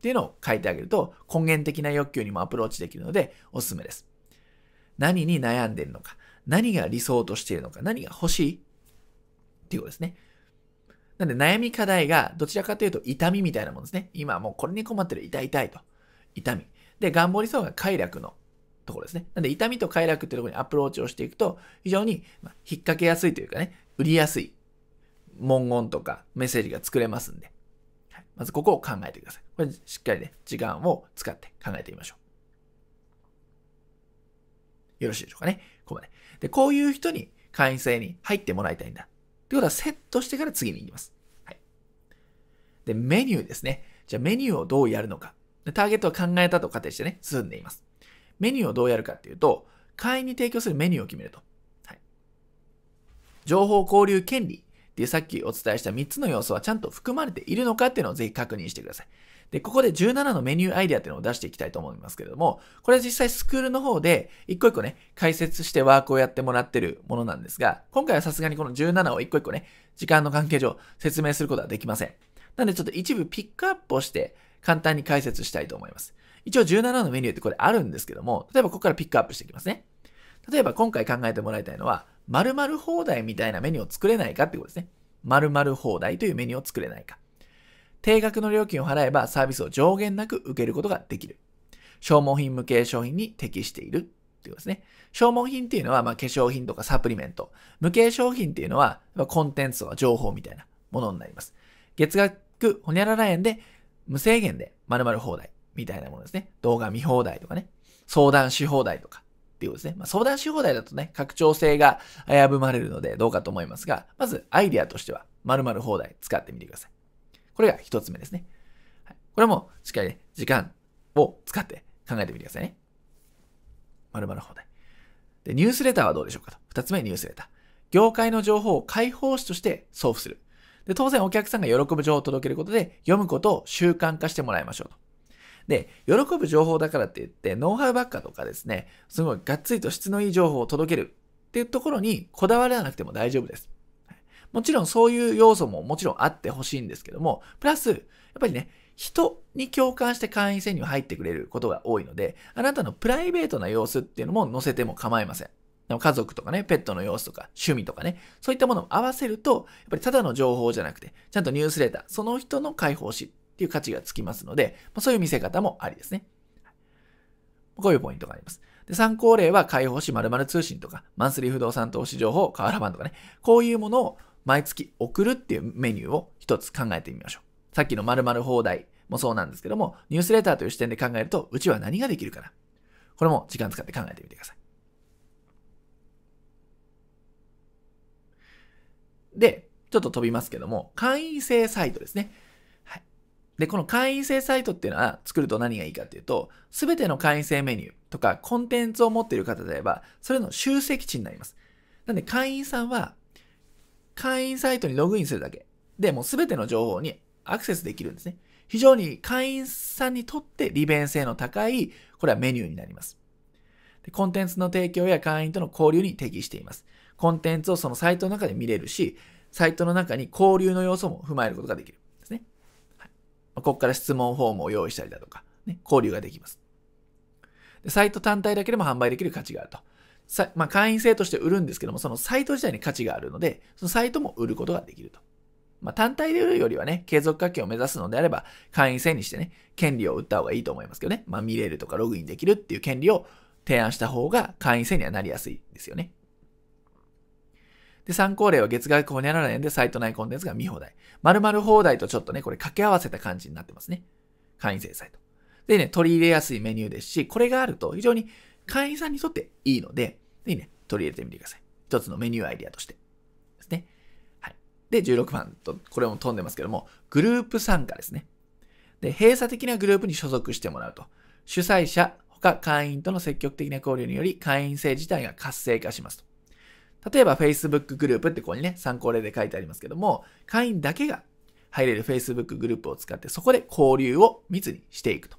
ていうのを書いてあげると、根源的な欲求にもアプローチできるので、おすすめです。何に悩んでるのか、何が理想としているのか、何が欲しいっていうことですね。なんで悩み課題がどちらかというと痛みみたいなもんですね。今もうこれに困ってる痛い痛いと。痛み。で、願望理想が快楽のところですね。なんで痛みと快楽っていうところにアプローチをしていくと、非常に引っ掛けやすいというかね、売りやすい文言とかメッセージが作れますんで、はい、まずここを考えてください。これしっかりね、時間を使って考えてみましょう。よろしいでしょうかね。ここまで。で、こういう人に会員制に入ってもらいたいんだ。ってことはセットしてから次に行きます。はい。で、メニューですね。じゃあメニューをどうやるのか。ターゲットは考えたと仮定してね、進んでいます。メニューをどうやるかっていうと、会員に提供するメニューを決めると。はい、情報交流権利っていうさっきお伝えした3つの要素はちゃんと含まれているのかっていうのをぜひ確認してください。で、ここで17のメニューアイデアっていうのを出していきたいと思いますけれども、これは実際スクールの方で一個一個ね、解説してワークをやってもらってるものなんですが、今回はさすがにこの17を一個一個ね、時間の関係上説明することはできません。なんでちょっと一部ピックアップをして簡単に解説したいと思います。一応17のメニューってこれあるんですけども、例えばここからピックアップしていきますね。例えば今回考えてもらいたいのは、〇〇放題みたいなメニューを作れないかってことですね。〇〇放題というメニューを作れないか。定額の料金を払えばサービスを上限なく受けることができる。消耗品無形商品に適しているっていうことですね。消耗品っていうのは、まあ、化粧品とかサプリメント。無形商品っていうのは、コンテンツとか情報みたいなものになります。月額ほにゃらら円で無制限で〇〇放題。みたいなものですね。動画見放題とかね。相談し放題とか。っていうことですね。まあ、相談し放題だとね、拡張性が危ぶまれるのでどうかと思いますが、まずアイデアとしては、〇〇放題使ってみてください。これが一つ目ですね。はい、これも、しっかりね、時間を使って考えてみてくださいね。〇〇放題。で、ニュースレターはどうでしょうかと。二つ目、ニュースレター。業界の情報を開放誌として送付する。で、当然お客さんが喜ぶ情報を届けることで、読むことを習慣化してもらいましょうと。で、喜ぶ情報だからって言って、ノウハウばっかとかですね、すごいがっつりと質のいい情報を届けるっていうところにこだわらなくても大丈夫です。もちろんそういう要素ももちろんあってほしいんですけども、プラス、やっぱりね、人に共感して会員制には入ってくれることが多いので、あなたのプライベートな様子っていうのも載せても構いません。家族とかね、ペットの様子とか、趣味とかね、そういったものを合わせると、やっぱりただの情報じゃなくて、ちゃんとニュースレター、その人の解放誌っていう価値がつきますので、まそういう見せ方もありですね。こういうポイントがあります。で参考例は、解放誌〇〇通信とか、マンスリー不動産投資情報、河原版とかね、こういうものを毎月送るっていうメニューを一つ考えてみましょう。さっきの〇〇放題もそうなんですけども、ニュースレターという視点で考えると、うちは何ができるかな。これも時間使って考えてみてください。で、ちょっと飛びますけども、会員制サイトですね。で、この会員制サイトっていうのは作ると何がいいかっていうと、すべての会員制メニューとかコンテンツを持っている方であれば、それの集積値になります。なんで会員さんは、会員サイトにログインするだけでもうすべての情報にアクセスできるんですね。非常に会員さんにとって利便性の高い、これはメニューになります。でコンテンツの提供や会員との交流に適しています。コンテンツをそのサイトの中で見れるし、サイトの中に交流の要素も踏まえることができる。ここから質問フォームを用意したりだとか、ね、交流ができます。でサイト単体だけでも販売できる価値があると。さまあ、会員制として売るんですけども、そのサイト自体に価値があるので、そのサイトも売ることができると。まあ、単体で売るよりはね、継続課金を目指すのであれば、会員制にしてね、権利を売った方がいいと思いますけどね。まあ、見れるとかログインできるっていう権利を提案した方が会員制にはなりやすいですよね。で、参考例は月額507円でサイト内コンテンツが見放題。〇〇放題とちょっとね、これ掛け合わせた感じになってますね。会員制サイト。でね、取り入れやすいメニューですし、これがあると非常に会員さんにとっていいので、ぜひね、取り入れてみてください。一つのメニューアイディアとして。ですね。はい。で、16番と、これも飛んでますけども、グループ参加ですね。で、閉鎖的なグループに所属してもらうと。主催者、他会員との積極的な交流により、会員制自体が活性化しますと。例えば Facebook グループってここにね、参考例で書いてありますけども、会員だけが入れる Facebook グループを使って、そこで交流を密にしていくと。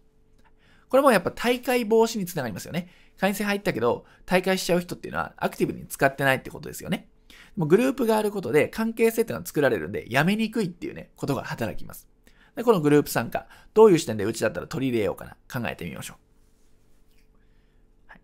これもやっぱ大会防止につながりますよね。会員制入ったけど、大会しちゃう人っていうのはアクティブに使ってないってことですよね。もグループがあることで関係性っていうのは作られるんで、やめにくいっていうね、ことが働きます。で、このグループ参加、どういう視点でうちだったら取り入れようかな、考えてみましょう。はい。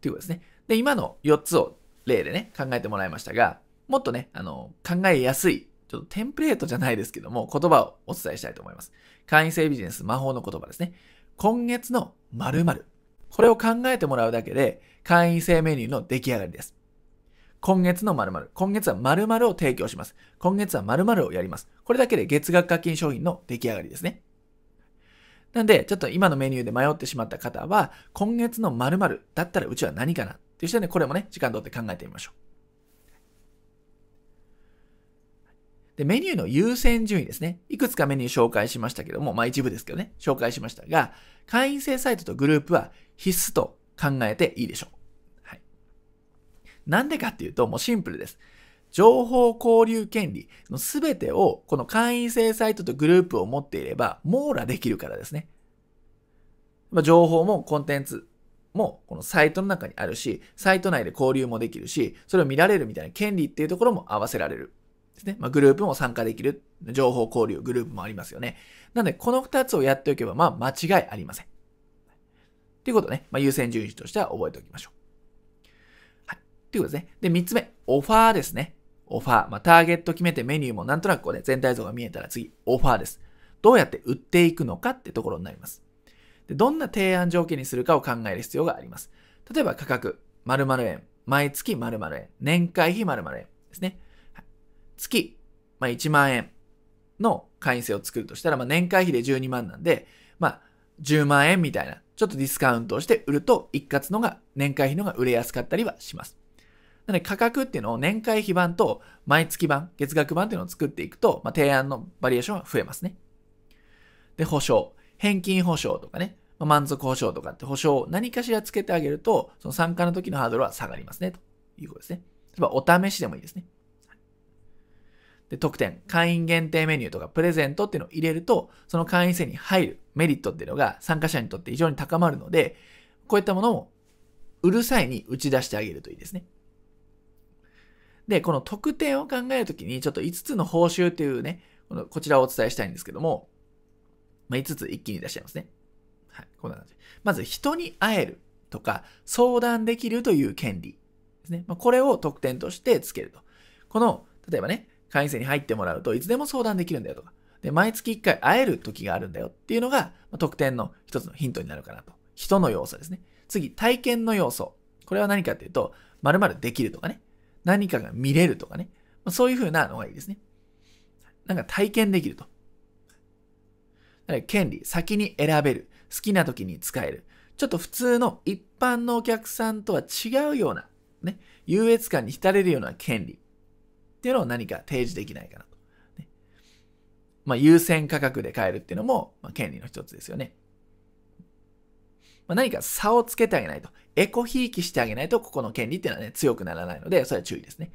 ということですね。で、今の4つを例でね、考えてもらいましたが、もっとね、あの、考えやすい、ちょっとテンプレートじゃないですけども、言葉をお伝えしたいと思います。会員制ビジネス魔法の言葉ですね。今月の〇〇。これを考えてもらうだけで、会員制メニューの出来上がりです。今月の〇〇。今月は〇〇を提供します。今月は〇〇をやります。これだけで月額課金商品の出来上がりですね。なんで、ちょっと今のメニューで迷ってしまった方は、今月の〇〇だったらうちは何かなしてね、これもね、時間取って考えてみましょう。で、メニューの優先順位ですね。いくつかメニュー紹介しましたけども、まあ一部ですけどね、紹介しましたが、会員制サイトとグループは必須と考えていいでしょう。はい。なんでかっていうと、もうシンプルです。情報交流権利の全てをこの会員制サイトとグループを持っていれば網羅できるからですね。まあ、情報もコンテンツもこのサイトの中にあるし、サイト内で交流もできるし、それを見られるみたいな権利っていうところも合わせられる。ですね。まあ、グループも参加できる。情報交流、グループもありますよね。なので、この二つをやっておけば、まあ、間違いありません。っていうことね、まあ、優先順位としては覚えておきましょう。はい。っていうことですね。で、三つ目、オファーですね。オファー。まあ、ターゲット決めてメニューもなんとなくこうね、全体像が見えたら次、オファーです。どうやって売っていくのかってところになります。でどんな提案条件にするかを考える必要があります。例えば価格、〇〇円、毎月〇〇円、年会費〇〇円ですね。はい、月、まあ、1万円の会員制を作るとしたら、まあ、年会費で12万なんで、まあ、10万円みたいな、ちょっとディスカウントをして売ると、一括のが、年会費のが売れやすかったりはします。なので価格っていうのを年会費版と毎月版、月額版っていうのを作っていくと、まあ、提案のバリエーションは増えますね。で、保証。返金保証とかね、まあ、満足保証とかって保証を何かしらつけてあげると、その参加の時のハードルは下がりますね、ということですね。例えば、お試しでもいいですね。で、特典、会員限定メニューとかプレゼントっていうのを入れると、その会員制に入るメリットっていうのが参加者にとって非常に高まるので、こういったものを売る際に打ち出してあげるといいですね。で、この特典を考えるときに、ちょっと5つの報酬っていうね、このこちらをお伝えしたいんですけども、まあ、5つ一気に出しちゃいますね。はい、こんな感じ。まず、人に会えるとか、相談できるという権利ですね。まあ、これを特典としてつけると。この、例えばね、会員制に入ってもらうといつでも相談できるんだよとか、で、毎月1回会える時があるんだよっていうのが、まあ、特典の一つのヒントになるかなと。人の要素ですね。次、体験の要素。これは何かっていうと、まるできるとかね。何かが見れるとかね。まあ、そういう風なのがいいですね。なんか体験できると。権利、先に選べる。好きな時に使える。ちょっと普通の一般のお客さんとは違うような、ね、優越感に浸れるような権利っていうのを何か提示できないかなと。ね、まあ、優先価格で買えるっていうのも、まあ、権利の一つですよね。まあ、何か差をつけてあげないと。エコひいきしてあげないと、ここの権利っていうのはね、強くならないので、それは注意ですね。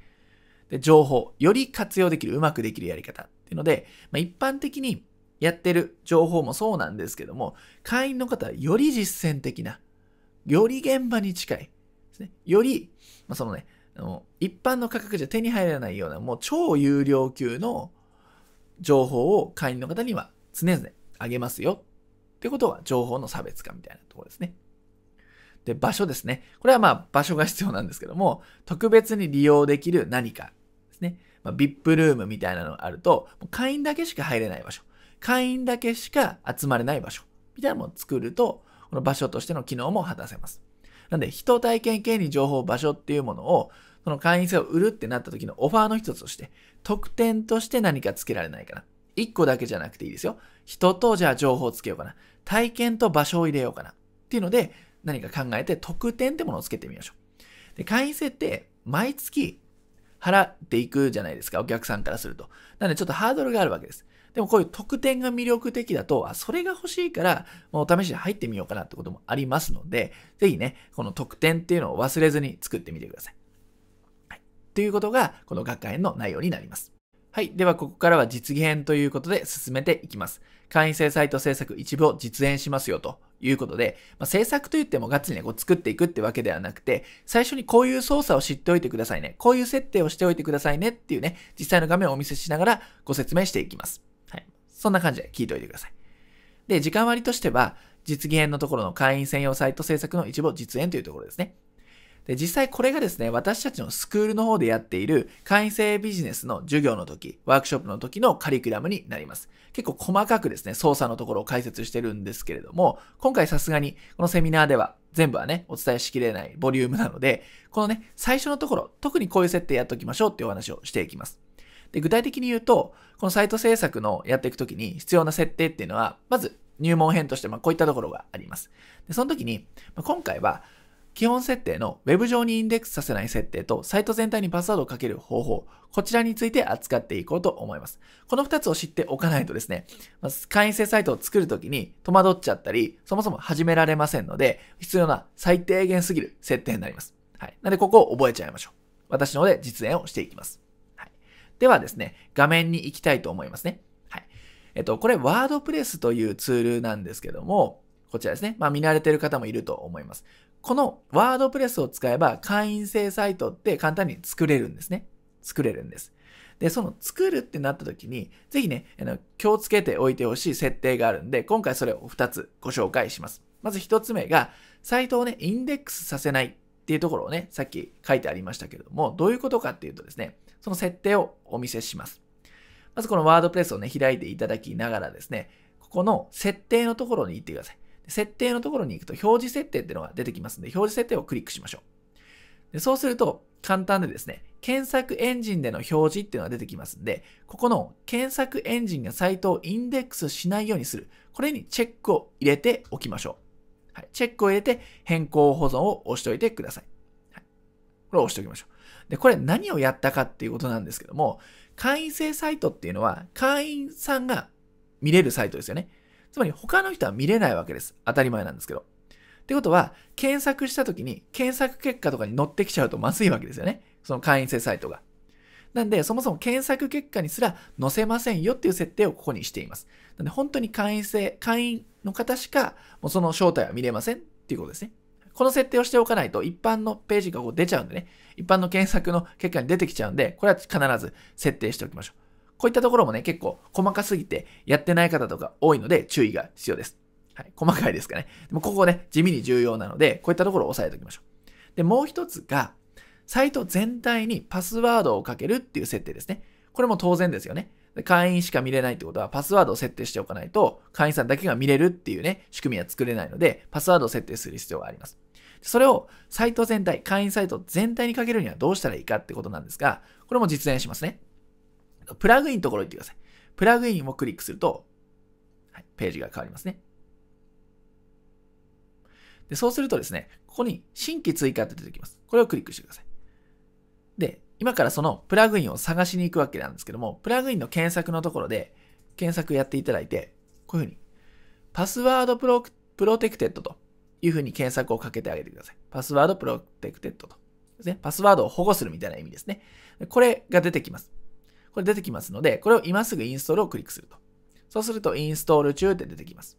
で、情報、より活用できる、うまくできるやり方っていうので、まあ、一般的にやってる情報もそうなんですけども、会員の方はより実践的な、より現場に近い、ですね、より、まあ、そのねあの、一般の価格じゃ手に入らないような、もう超有料級の情報を会員の方には常々あげますよ。ってことは、情報の差別化みたいなところですね。で、場所ですね。これはまあ場所が必要なんですけども、特別に利用できる何かですね。ま VIP ルームみたいなのがあると、会員だけしか入れない場所。会員だけしか集まれない場所みたいなものを作ると、この場所としての機能も果たせます。なんで、人体験権利情報場所っていうものを、その会員制を売るってなった時のオファーの一つとして、特典として何か付けられないかな。一個だけじゃなくていいですよ。人とじゃあ情報をつけようかな。体験と場所を入れようかな。っていうので、何か考えて特典ってものをつけてみましょう。で、会員制って毎月払っていくじゃないですか、お客さんからすると。なんでちょっとハードルがあるわけです。でもこういう特典が魅力的だと、あ、それが欲しいから、もう試しで入ってみようかなってこともありますので、ぜひね、この特典っていうのを忘れずに作ってみてください。はい。ということが、この学会の内容になります。はい。では、ここからは実技編ということで進めていきます。会員制サイト制作一部を実演しますよということで、まあ、制作といってもガッツリね、こう作っていくってわけではなくて、最初にこういう操作を知っておいてくださいね。こういう設定をしておいてくださいねっていうね、実際の画面をお見せしながらご説明していきます。そんな感じで聞いておいてください。で、時間割としては、実現のところの会員専用サイト制作の一部を実演というところですね。で、実際これがですね、私たちのスクールの方でやっている会員制ビジネスの授業の時、ワークショップの時のカリキュラムになります。結構細かくですね、操作のところを解説してるんですけれども、今回さすがにこのセミナーでは全部はね、お伝えしきれないボリュームなので、このね、最初のところ、特にこういう設定やっておきましょうっていうお話をしていきます。で、具体的に言うと、このサイト制作のやっていくときに必要な設定っていうのは、まず入門編として、まこういったところがあります。で、その時に、ま今回は、基本設定の Web 上にインデックスさせない設定とサイト全体にパスワードをかける方法、こちらについて扱っていこうと思います。この2つを知っておかないとですね、まず会員制サイトを作るときに戸惑っちゃったり、そもそも始められませんので、必要な最低限すぎる設定になります。はい。なのでここを覚えちゃいましょう。私の方で実演をしていきます。ではですね、画面に行きたいと思いますね。はい。えっと、これ、ワードプレスというツールなんですけども、こちらですね。まあ、見慣れてる方もいると思います。このワードプレスを使えば、会員制サイトって簡単に作れるんですね。作れるんです。で、その作るってなった時に、ぜひね、あの、気をつけておいてほしい設定があるんで、今回それを2つご紹介します。まず1つ目が、サイトをね、インデックスさせないっていうところをね、さっき書いてありましたけれども、どういうことかっていうとですね、その設定をお見せします。まずこのワードプレスをね、開いていただきながらですね、ここの設定のところに行ってください。設定のところに行くと表示設定っていうのが出てきますので、表示設定をクリックしましょう。でそうすると、簡単でですね、検索エンジンでの表示っていうのが出てきますんで、ここの検索エンジンがサイトをインデックスしないようにする。これにチェックを入れておきましょう。はい、チェックを入れて変更保存を押しておいてください。はい、これを押しておきましょう。で、これ何をやったかっていうことなんですけども、会員制サイトっていうのは、会員さんが見れるサイトですよね。つまり他の人は見れないわけです。当たり前なんですけど。ってことは、検索した時に、検索結果とかに載ってきちゃうとまずいわけですよね。その会員制サイトが。なんで、そもそも検索結果にすら載せませんよっていう設定をここにしています。なんで、本当に会員制、会員の方しか、もうその正体は見れませんっていうことですね。この設定をしておかないと一般のページがこう出ちゃうんでね、一般の検索の結果に出てきちゃうんで、これは必ず設定しておきましょう。こういったところもね、結構細かすぎてやってない方とか多いので注意が必要です。はい、細かいですかね。でもここね、地味に重要なので、こういったところを押さえておきましょう。で、もう一つが、サイト全体にパスワードをかけるっていう設定ですね。これも当然ですよね。会員しか見れないってことは、パスワードを設定しておかないと、会員さんだけが見れるっていうね、仕組みは作れないので、パスワードを設定する必要があります。それをサイト全体、会員サイト全体にかけるにはどうしたらいいかってことなんですが、これも実演しますね。プラグインのところ行ってください。プラグインをクリックすると、はい、ページが変わりますね。で、そうするとですね、ここに新規追加って出てきます。これをクリックしてください。で、今からそのプラグインを探しに行くわけなんですけども、プラグインの検索のところで検索やっていただいて、こういうふうに、パスワードプロプロテクテッドというふうに検索をかけてあげてください。パスワードプロテクテッドと。ですね。パスワードを保護するみたいな意味ですね。これが出てきます。これ出てきますので、これを今すぐインストールをクリックすると。そうすると、インストール中って出てきます。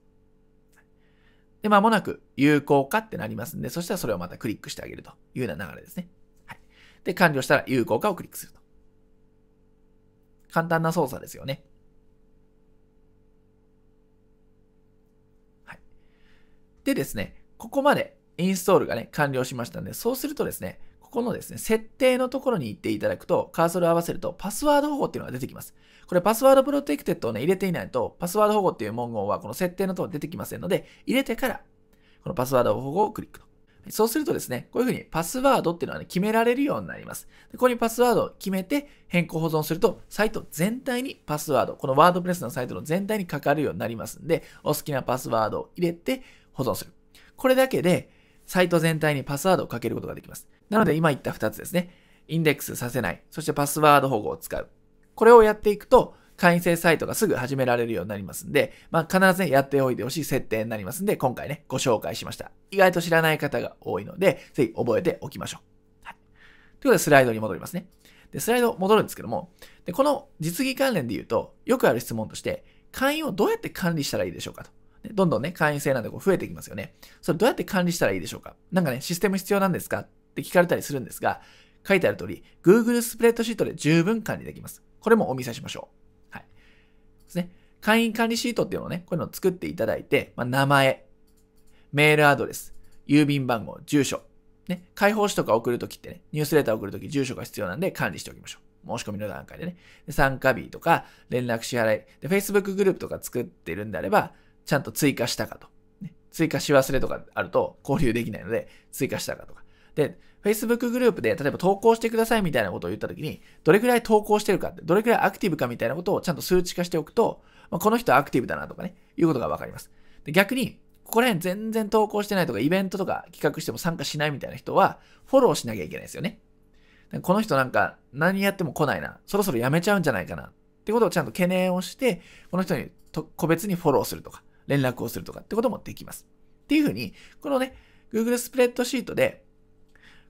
で、間もなく有効化ってなりますんで、そしたらそれをまたクリックしてあげるというような流れですね。はい。で、完了したら有効化をクリックすると。簡単な操作ですよね。はい。でですね、ここまでインストールがね、完了しましたんで、そうするとですね、ここのですね、設定のところに行っていただくと、カーソルを合わせると、パスワード保護っていうのが出てきます。これ、パスワードプロテクテッドをね、入れていないと、パスワード保護っていう文言は、この設定のところ出てきませんので、入れてから、このパスワード保護をクリックと。そうするとですね、こういうふうにパスワードっていうのは、ね、決められるようになります。でここにパスワードを決めて変更保存すると、サイト全体にパスワード、このワードプレスのサイトの全体にかかるようになりますんで、お好きなパスワードを入れて保存する。これだけで、サイト全体にパスワードをかけることができます。なので今言った2つですね。インデックスさせない。そしてパスワード保護を使う。これをやっていくと、会員制サイトがすぐ始められるようになりますんで、まあ、必ずね、やっておいてほしい設定になりますんで、今回ね、ご紹介しました。意外と知らない方が多いので、ぜひ覚えておきましょう。はい。ということで、スライドに戻りますね。で、スライド戻るんですけども、で、この実技関連で言うと、よくある質問として、会員をどうやって管理したらいいでしょうかと。どんどんね、会員制なんでこう増えてきますよね。それどうやって管理したらいいでしょうかなんかね、システム必要なんですかって聞かれたりするんですが、書いてある通り、Google スプレッドシートで十分管理できます。これもお見せしましょう。はい。ですね。会員管理シートっていうのをね、こういうのを作っていただいて、まあ、名前、メールアドレス、郵便番号、住所、ね、開放誌とか送るときってね、ニュースレター送るとき住所が必要なんで管理しておきましょう。申し込みの段階でね。で参加日とか、連絡支払い。で、Facebook グループとか作ってるんであれば、ちゃんと追加したかと。ね、追加し忘れとかあると交流できないので、追加したかとか。で、Facebook グループで、例えば投稿してくださいみたいなことを言ったときに、どれくらい投稿してるかって、どれくらいアクティブかみたいなことをちゃんと数値化しておくと、まあ、この人アクティブだなとかね、いうことがわかります。で逆に、ここら辺全然投稿してないとか、イベントとか企画しても参加しないみたいな人は、フォローしなきゃいけないですよね。この人なんか何やっても来ないな。そろそろやめちゃうんじゃないかな。ってことをちゃんと懸念をして、この人に個別にフォローするとか。連絡をするとかってこともできます。っていうふうに、このね、Google スプレッドシートで、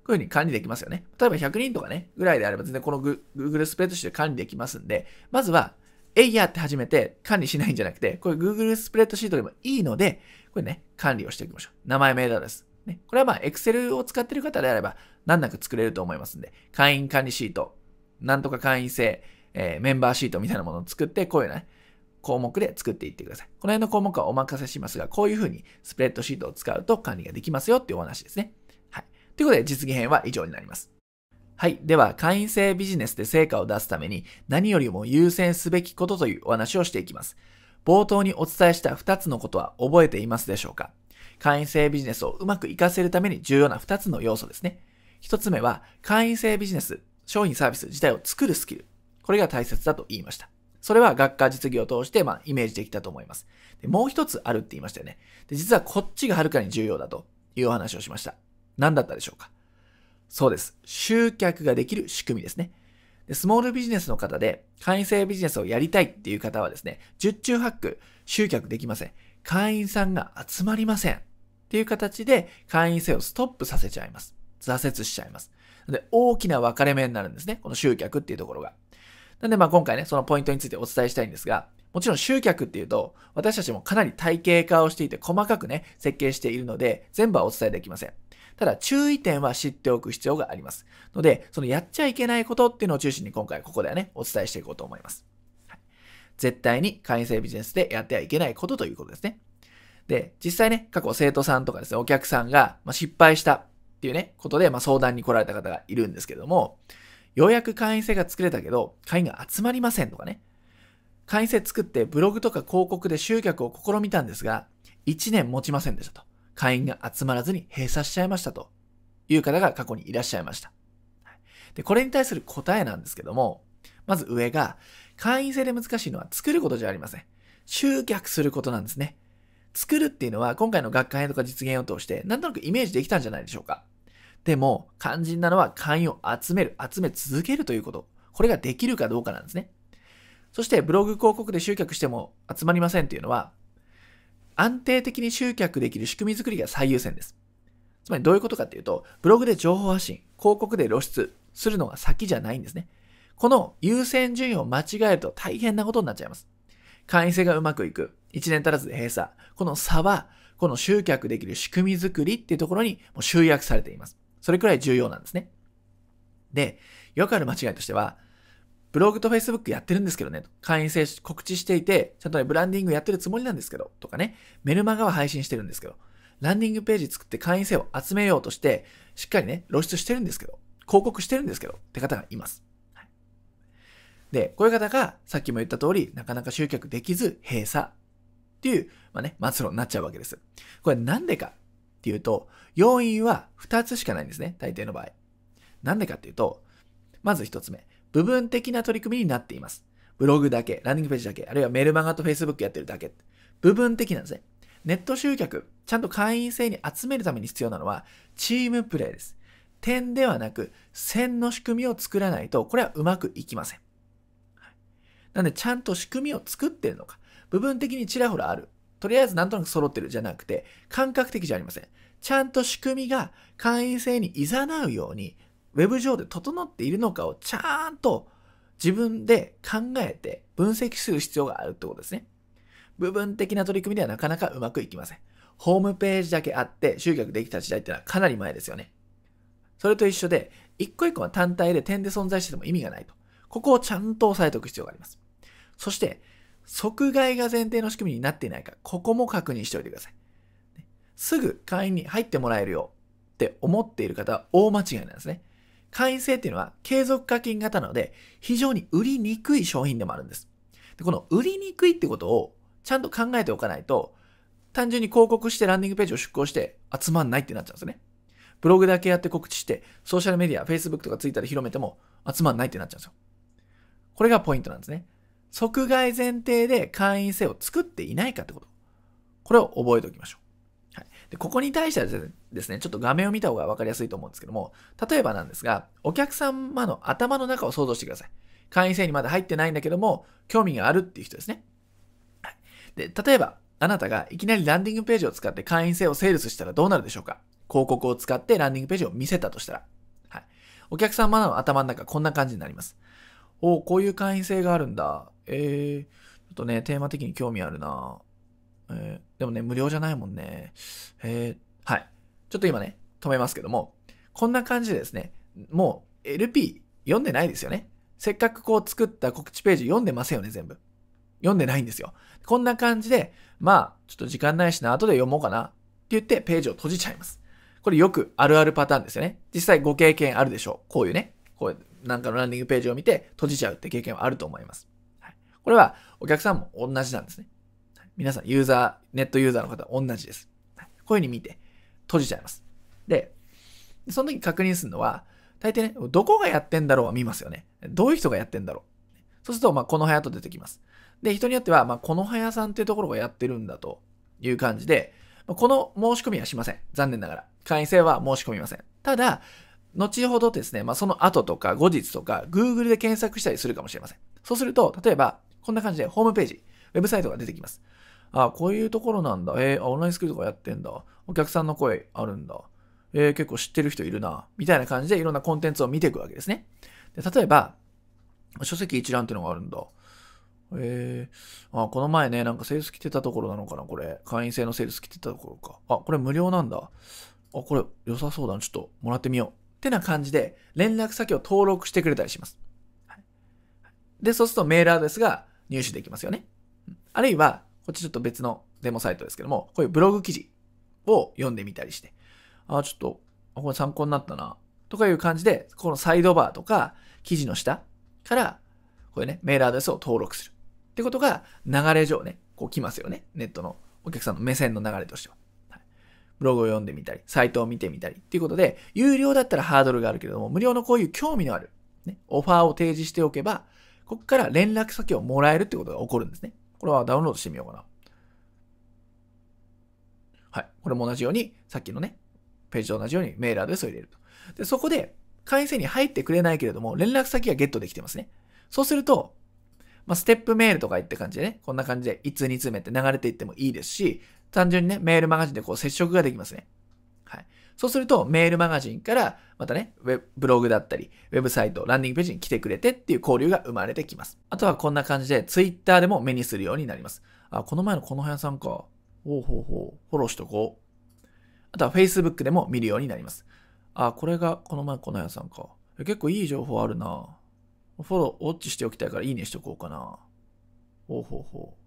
こういうふうに管理できますよね。例えば100人とかね、ぐらいであれば全然この Google スプレッドシートで管理できますんで、まずは、えいやって始めて管理しないんじゃなくて、これ Google スプレッドシートでもいいので、これね、管理をしておきましょう。名前、メールです。ね、これはまあ Excel を使ってる方であれば、難なく作れると思いますんで、会員管理シート、なんとか会員制、えー、メンバーシートみたいなものを作って、こういうね、項目で作っていってください。この辺の項目はお任せしますが、こういうふうにスプレッドシートを使うと管理ができますよっていうお話ですね。はい。ということで実技編は以上になります。はい。では、会員制ビジネスで成果を出すために何よりも優先すべきことというお話をしていきます。冒頭にお伝えした2つのことは覚えていますでしょうか会員制ビジネスをうまく活かせるために重要な2つの要素ですね。1つ目は、会員制ビジネス、商品サービス自体を作るスキル。これが大切だと言いました。それは学科実技を通して、まあ、イメージできたと思います。でもう一つあるって言いましたよねで。実はこっちがはるかに重要だというお話をしました。何だったでしょうかそうです。集客ができる仕組みですね。でスモールビジネスの方で、会員制ビジネスをやりたいっていう方はですね、十中八九集客できません。会員さんが集まりません。っていう形で会員制をストップさせちゃいます。挫折しちゃいます。で、大きな分かれ目になるんですね。この集客っていうところが。なんでまあ今回ね、そのポイントについてお伝えしたいんですが、もちろん集客っていうと、私たちもかなり体系化をしていて細かくね、設計しているので、全部はお伝えできません。ただ、注意点は知っておく必要があります。ので、そのやっちゃいけないことっていうのを中心に今回ここではね、お伝えしていこうと思います。はい、絶対に会員制ビジネスでやってはいけないことということですね。で、実際ね、過去生徒さんとかですね、お客さんが失敗したっていうね、ことで、まあ、相談に来られた方がいるんですけども、ようやく会員制が作れたけど、会員が集まりませんとかね。会員制作ってブログとか広告で集客を試みたんですが、1年持ちませんでしたと。会員が集まらずに閉鎖しちゃいましたという方が過去にいらっしゃいました。で、これに対する答えなんですけども、まず上が、会員制で難しいのは作ることじゃありません。集客することなんですね。作るっていうのは今回の学会とか実現を通してなんとなくイメージできたんじゃないでしょうか。でも、肝心なのは会員を集める、集め続けるということ。これができるかどうかなんですね。そして、ブログ広告で集客しても集まりませんっていうのは、安定的に集客できる仕組み作りが最優先です。つまりどういうことかっていうと、ブログで情報発信、広告で露出するのが先じゃないんですね。この優先順位を間違えると大変なことになっちゃいます。会員制がうまくいく、1年足らずで閉鎖。この差は、この集客できる仕組み作りっていうところにもう集約されています。それくらい重要なんですね。で、よくある間違いとしては、ブログと Facebook やってるんですけどね、会員制告知していて、ちゃんとね、ブランディングやってるつもりなんですけど、とかね、メルマガは配信してるんですけど、ランディングページ作って会員制を集めようとして、しっかりね、露出してるんですけど、広告してるんですけど、って方がいます。はい、で、こういう方が、さっきも言った通り、なかなか集客できず、閉鎖っていう、まあね、末路になっちゃうわけです。これなんでかっていうと、要因は2つしかないんですね、大抵の場合。なんでかっていうと、まず1つ目、部分的な取り組みになっています。ブログだけ、ランニングページだけ、あるいはメルマガと Facebook やってるだけ。部分的なんですね。ネット集客、ちゃんと会員制に集めるために必要なのは、チームプレイです。点ではなく、線の仕組みを作らないと、これはうまくいきません。なんで、ちゃんと仕組みを作ってるのか、部分的にちらほらある。とりあえずなんとなく揃ってるじゃなくて、感覚的じゃありません。ちゃんと仕組みが会員制に誘うように、ウェブ上で整っているのかをちゃんと自分で考えて分析する必要があるってことですね。部分的な取り組みではなかなかうまくいきません。ホームページだけあって集客できた時代ってのはかなり前ですよね。それと一緒で、一個一個は単体で点で存在してても意味がないと。ここをちゃんと押さえておく必要があります。そして、即買いが前提の仕組みになっていないか、ここも確認しておいてください。すぐ会員に入ってもらえるよって思っている方は大間違いなんですね。会員制っていうのは継続課金型なので非常に売りにくい商品でもあるんです。でこの売りにくいってことをちゃんと考えておかないと単純に広告してランディングページを出稿して集まんないってなっちゃうんですね。ブログだけやって告知して、ソーシャルメディア、Facebook とか Twitter で広めても集まんないってなっちゃうんですよ。これがポイントなんですね。即買い前提で会員制を作っていないかってこと。これを覚えておきましょう。でここに対してはですね、ちょっと画面を見た方が分かりやすいと思うんですけども、例えばなんですが、お客様の頭の中を想像してください。会員制にまだ入ってないんだけども、興味があるっていう人ですね。はい、で例えば、あなたがいきなりランディングページを使って会員制をセールスしたらどうなるでしょうか広告を使ってランディングページを見せたとしたら。はい、お客様の頭の中こんな感じになります。おこういう会員制があるんだ。えー、ちょっとね、テーマ的に興味あるなえー、でもね、無料じゃないもんね。えー、はい。ちょっと今ね、止めますけども、こんな感じでですね、もう LP 読んでないですよね。せっかくこう作った告知ページ読んでませんよね、全部。読んでないんですよ。こんな感じで、まあ、ちょっと時間ないしな、後で読もうかなって言ってページを閉じちゃいます。これよくあるあるパターンですよね。実際ご経験あるでしょう。こういうね、こうなんかのランディングページを見て閉じちゃうって経験はあると思います。はい、これはお客さんも同じなんですね。皆さん、ユーザー、ネットユーザーの方、同じです。こういう風に見て、閉じちゃいます。で、その時確認するのは、大抵ね、どこがやってんだろうは見ますよね。どういう人がやってんだろう。そうすると、まあ、この早と出てきます。で、人によっては、まあ、この早さんっていうところがやってるんだという感じで、この申し込みはしません。残念ながら。会員制は申し込みません。ただ、後ほどですね、まあ、その後とか後日とか Google で検索したりするかもしれません。そうすると、例えば、こんな感じでホームページ、ウェブサイトが出てきます。あ、こういうところなんだ。えー、オンラインスクールとかやってんだ。お客さんの声あるんだ。えー、結構知ってる人いるな。みたいな感じでいろんなコンテンツを見ていくわけですね。で例えば、書籍一覧っていうのがあるんだ。えー、あ、この前ね、なんかセールス来てたところなのかな、これ。会員制のセールス来てたところか。あ、これ無料なんだ。あ、これ良さそうだな。ちょっともらってみよう。ってな感じで、連絡先を登録してくれたりします。はい、で、そうするとメールアドレスが入手できますよね。あるいは、こっちちょっと別のデモサイトですけども、こういうブログ記事を読んでみたりして、ああ、ちょっと、これ参考になったな、とかいう感じで、このサイドバーとか記事の下から、これね、メールアドレスを登録する。ってことが流れ上ね、こう来ますよね。ネットのお客さんの目線の流れとしては。はい、ブログを読んでみたり、サイトを見てみたりっていうことで、有料だったらハードルがあるけれども、無料のこういう興味のある、ね、オファーを提示しておけば、ここから連絡先をもらえるってことが起こるんですね。これはダウンロードしてみようかな。はい。これも同じように、さっきのね、ページと同じようにメールアドレスを入れると。で、そこで、会員制に入ってくれないけれども、連絡先がゲットできてますね。そうすると、まあ、ステップメールとか言って感じでね、こんな感じで1通2通目って流れていってもいいですし、単純にね、メールマガジンでこう接触ができますね。そうすると、メールマガジンから、またね、ブログだったり、ウェブサイト、ランディングページに来てくれてっていう交流が生まれてきます。あとはこんな感じで、ツイッターでも目にするようになります。あ、この前のこの辺さんか。ほうほうほう。フォローしとこう。あとは Facebook でも見るようになります。あ、これがこの前この辺さんか。結構いい情報あるな。フォロー、ウォッチしておきたいからいいねしとこうかな。ほうほうほう。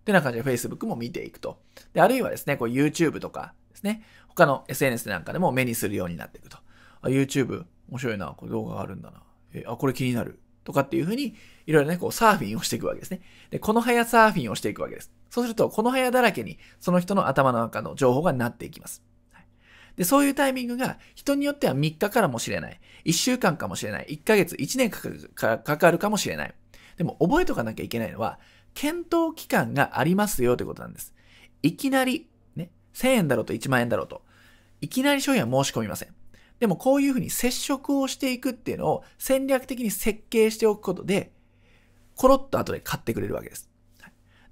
ってな感じで Facebook も見ていくと。で、あるいはですね、こう YouTube とかですね、他の SNS なんかでも目にするようになっていくと。あ、YouTube、面白いな、これ動画があるんだな。えあ、これ気になる。とかっていうふうに、いろいろね、こう、サーフィンをしていくわけですね。で、この早サーフィンをしていくわけです。そうすると、この早だらけに、その人の頭の中の情報がなっていきます。はい、で、そういうタイミングが、人によっては3日からもしれない。1週間かもしれない。1ヶ月、1年かかるかもしれない。でも、覚えとかなきゃいけないのは、検討期間がありますよということなんです。いきなり、ね、1000円だろうと1万円だろうと、いきなり商品は申し込みません。でもこういうふうに接触をしていくっていうのを戦略的に設計しておくことで、コロッと後で買ってくれるわけです。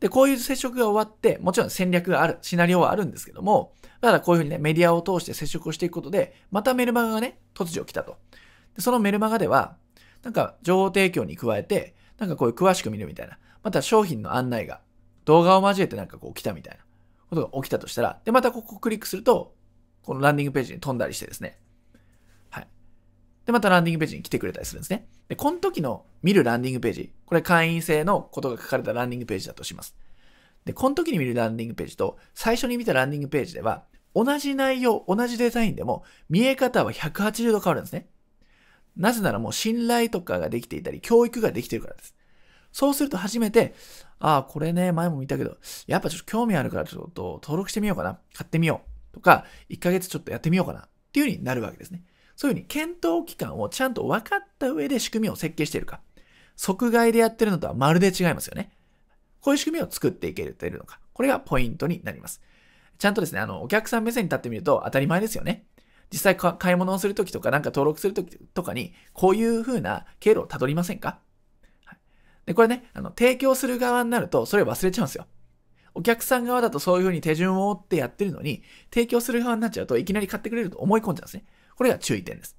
で、こういう接触が終わって、もちろん戦略がある、シナリオはあるんですけども、ただこういうふうにね、メディアを通して接触をしていくことで、またメルマガがね、突如来たと。で、そのメルマガでは、なんか情報提供に加えて、なんかこういう詳しく見るみたいな、また商品の案内が動画を交えてなんかこう来たみたいなことが起きたとしたら、で、またここクリックすると、このランディングページに飛んだりしてですね。はい。で、またランディングページに来てくれたりするんですね。で、この時の見るランディングページ、これ会員制のことが書かれたランディングページだとします。で、この時に見るランディングページと最初に見たランディングページでは、同じ内容、同じデザインでも見え方は180度変わるんですね。なぜならもう信頼とかができていたり、教育ができてるからです。そうすると初めて、ああ、これね、前も見たけど、やっぱちょっと興味あるからちょっと登録してみようかな。買ってみよう。とか、1ヶ月ちょっとやってみようかなっていう風になるわけですね。そういう風に検討期間をちゃんと分かった上で仕組みを設計しているか。即買いでやってるのとはまるで違いますよね。こういう仕組みを作っていけるというのか。これがポイントになります。ちゃんとですね、あの、お客さん目線に立ってみると当たり前ですよね。実際買い物をするときとか、なんか登録するときとかに、こういう風な経路をたどりませんか、はい、で、これね、あの、提供する側になると、それを忘れちゃうんですよ。お客さん側だとそういうふうに手順を追ってやってるのに、提供する側になっちゃうといきなり買ってくれると思い込んじゃうんですね。これが注意点です。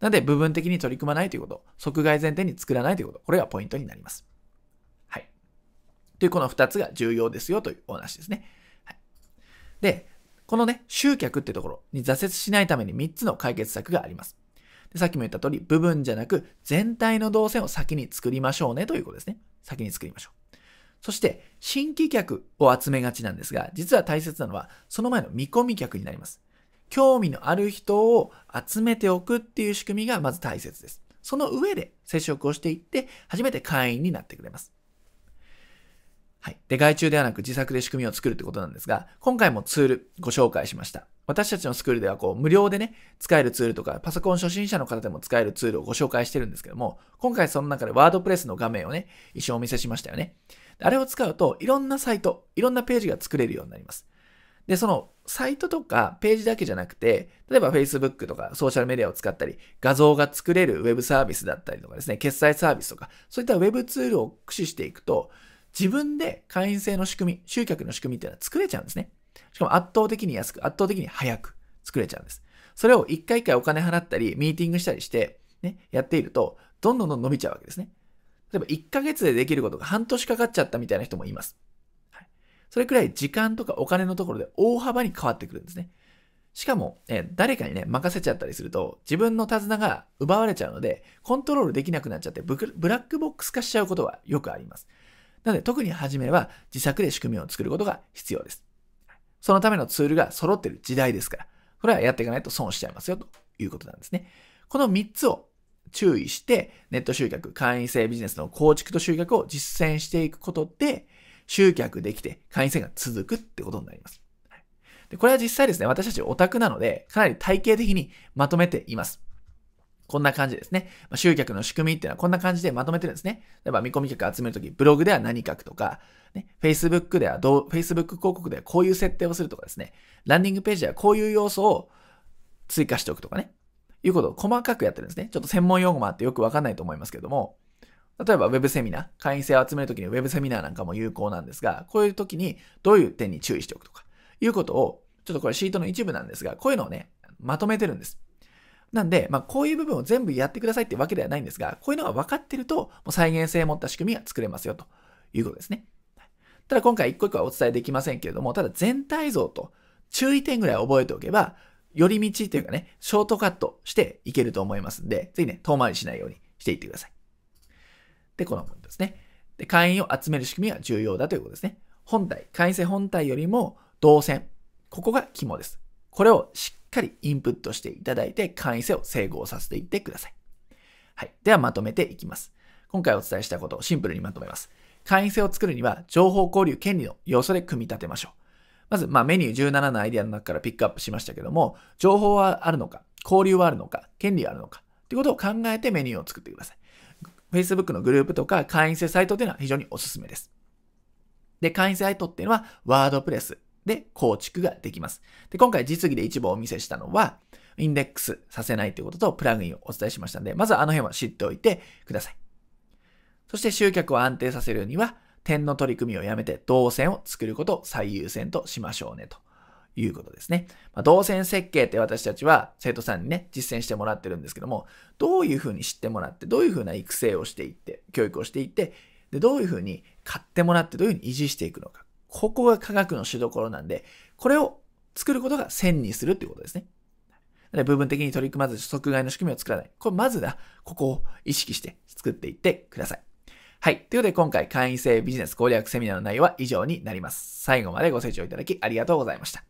なので、部分的に取り組まないということ、即外前提に作らないということ、これがポイントになります。はい。というこの2つが重要ですよというお話ですね。はい。で、このね、集客ってところに挫折しないために3つの解決策があります。でさっきも言った通り、部分じゃなく、全体の動線を先に作りましょうねということですね。先に作りましょう。そして、新規客を集めがちなんですが、実は大切なのは、その前の見込み客になります。興味のある人を集めておくっていう仕組みがまず大切です。その上で接触をしていって、初めて会員になってくれます。はい。で、外注ではなく自作で仕組みを作るってことなんですが、今回もツールご紹介しました。私たちのスクールではこう、無料でね、使えるツールとか、パソコン初心者の方でも使えるツールをご紹介してるんですけども、今回その中でワードプレスの画面をね、一緒お見せしましたよね。あれを使うと、いろんなサイト、いろんなページが作れるようになります。で、そのサイトとかページだけじゃなくて、例えば Facebook とかソーシャルメディアを使ったり、画像が作れるウェブサービスだったりとかですね、決済サービスとか、そういったウェブツールを駆使していくと、自分で会員制の仕組み、集客の仕組みっていうのは作れちゃうんですね。しかも圧倒的に安く、圧倒的に早く作れちゃうんです。それを一回一回お金払ったり、ミーティングしたりして、ね、やっていると、どんどんどん伸びちゃうわけですね。例えば1ヶ月でできることが半年かかっちゃったみたいな人もいます。はい、それくらい時間とかお金のところで大幅に変わってくるんですね。しかも、え誰かにね、任せちゃったりすると、自分の手綱が奪われちゃうので、コントロールできなくなっちゃって、ブラックボックス化しちゃうことはよくあります。なので、特に初めは自作で仕組みを作ることが必要です。そのためのツールが揃ってる時代ですから、これはやっていかないと損しちゃいますよ、ということなんですね。この3つを注意して、ネット集客、会員制ビジネスの構築と集客を実践していくことで、集客できて会員制が続くってことになります。でこれは実際ですね、私たちオタクなので、かなり体系的にまとめています。こんな感じですね。まあ、集客の仕組みっていうのはこんな感じでまとめてるんですね。例えば見込み客集めるとき、ブログでは何書くとか、ね、Facebook ではどう、Facebook 広告ではこういう設定をするとかですね、ランディングページではこういう要素を追加しておくとかね。いうことを細かくやってるんですね。ちょっと専門用語もあってよくわかんないと思いますけども、例えば Web セミナー、会員制を集めるときに Web セミナーなんかも有効なんですが、こういうときにどういう点に注意しておくとか、いうことを、ちょっとこれシートの一部なんですが、こういうのをね、まとめてるんです。なんで、まあ、こういう部分を全部やってくださいってわけではないんですが、こういうのが分かってると、もう再現性を持った仕組みが作れますよということですね。ただ今回一個一個はお伝えできませんけれども、ただ全体像と注意点ぐらい覚えておけば、寄り道というかね、ショートカットしていけると思いますんで、ぜひね、遠回りしないようにしていってください。で、このポイントですね。で、会員を集める仕組みが重要だということですね。本体、会員制本体よりも動線。ここが肝です。これをしっかりインプットしていただいて、会員制を整合させていってください。はい。ではまとめていきます。今回お伝えしたことをシンプルにまとめます。会員制を作るには、情報交流権利の要素で組み立てましょう。まず、まあ、メニュー17のアイディアの中からピックアップしましたけども、情報はあるのか、交流はあるのか、権利はあるのか、ということを考えてメニューを作ってください。Facebook のグループとか会員制サイトっていうのは非常におすすめです。で、会員制サイトっていうのはワードプレスで構築ができます。で、今回実技で一部お見せしたのは、インデックスさせないということとプラグインをお伝えしましたので、まずあの辺は知っておいてください。そして集客を安定させるには、点の取り組みをやめて動線を作ることを最優先としましょうねと。いうことですね。まあ、動線設計って私たちは生徒さんにね、実践してもらってるんですけども、どういうふうに知ってもらって、どういうふうな育成をしていって、教育をしていって、で、どういうふうに買ってもらって、どういうふうに維持していくのか。ここが科学の主どころなんで、これを作ることが線にするっていうことですね。で部分的に取り組まず、即買いの仕組みを作らない。これまずは、ここを意識して作っていってください。はい。ということで今回会員制ビジネス攻略セミナーの内容は以上になります。最後までご清聴いただきありがとうございました。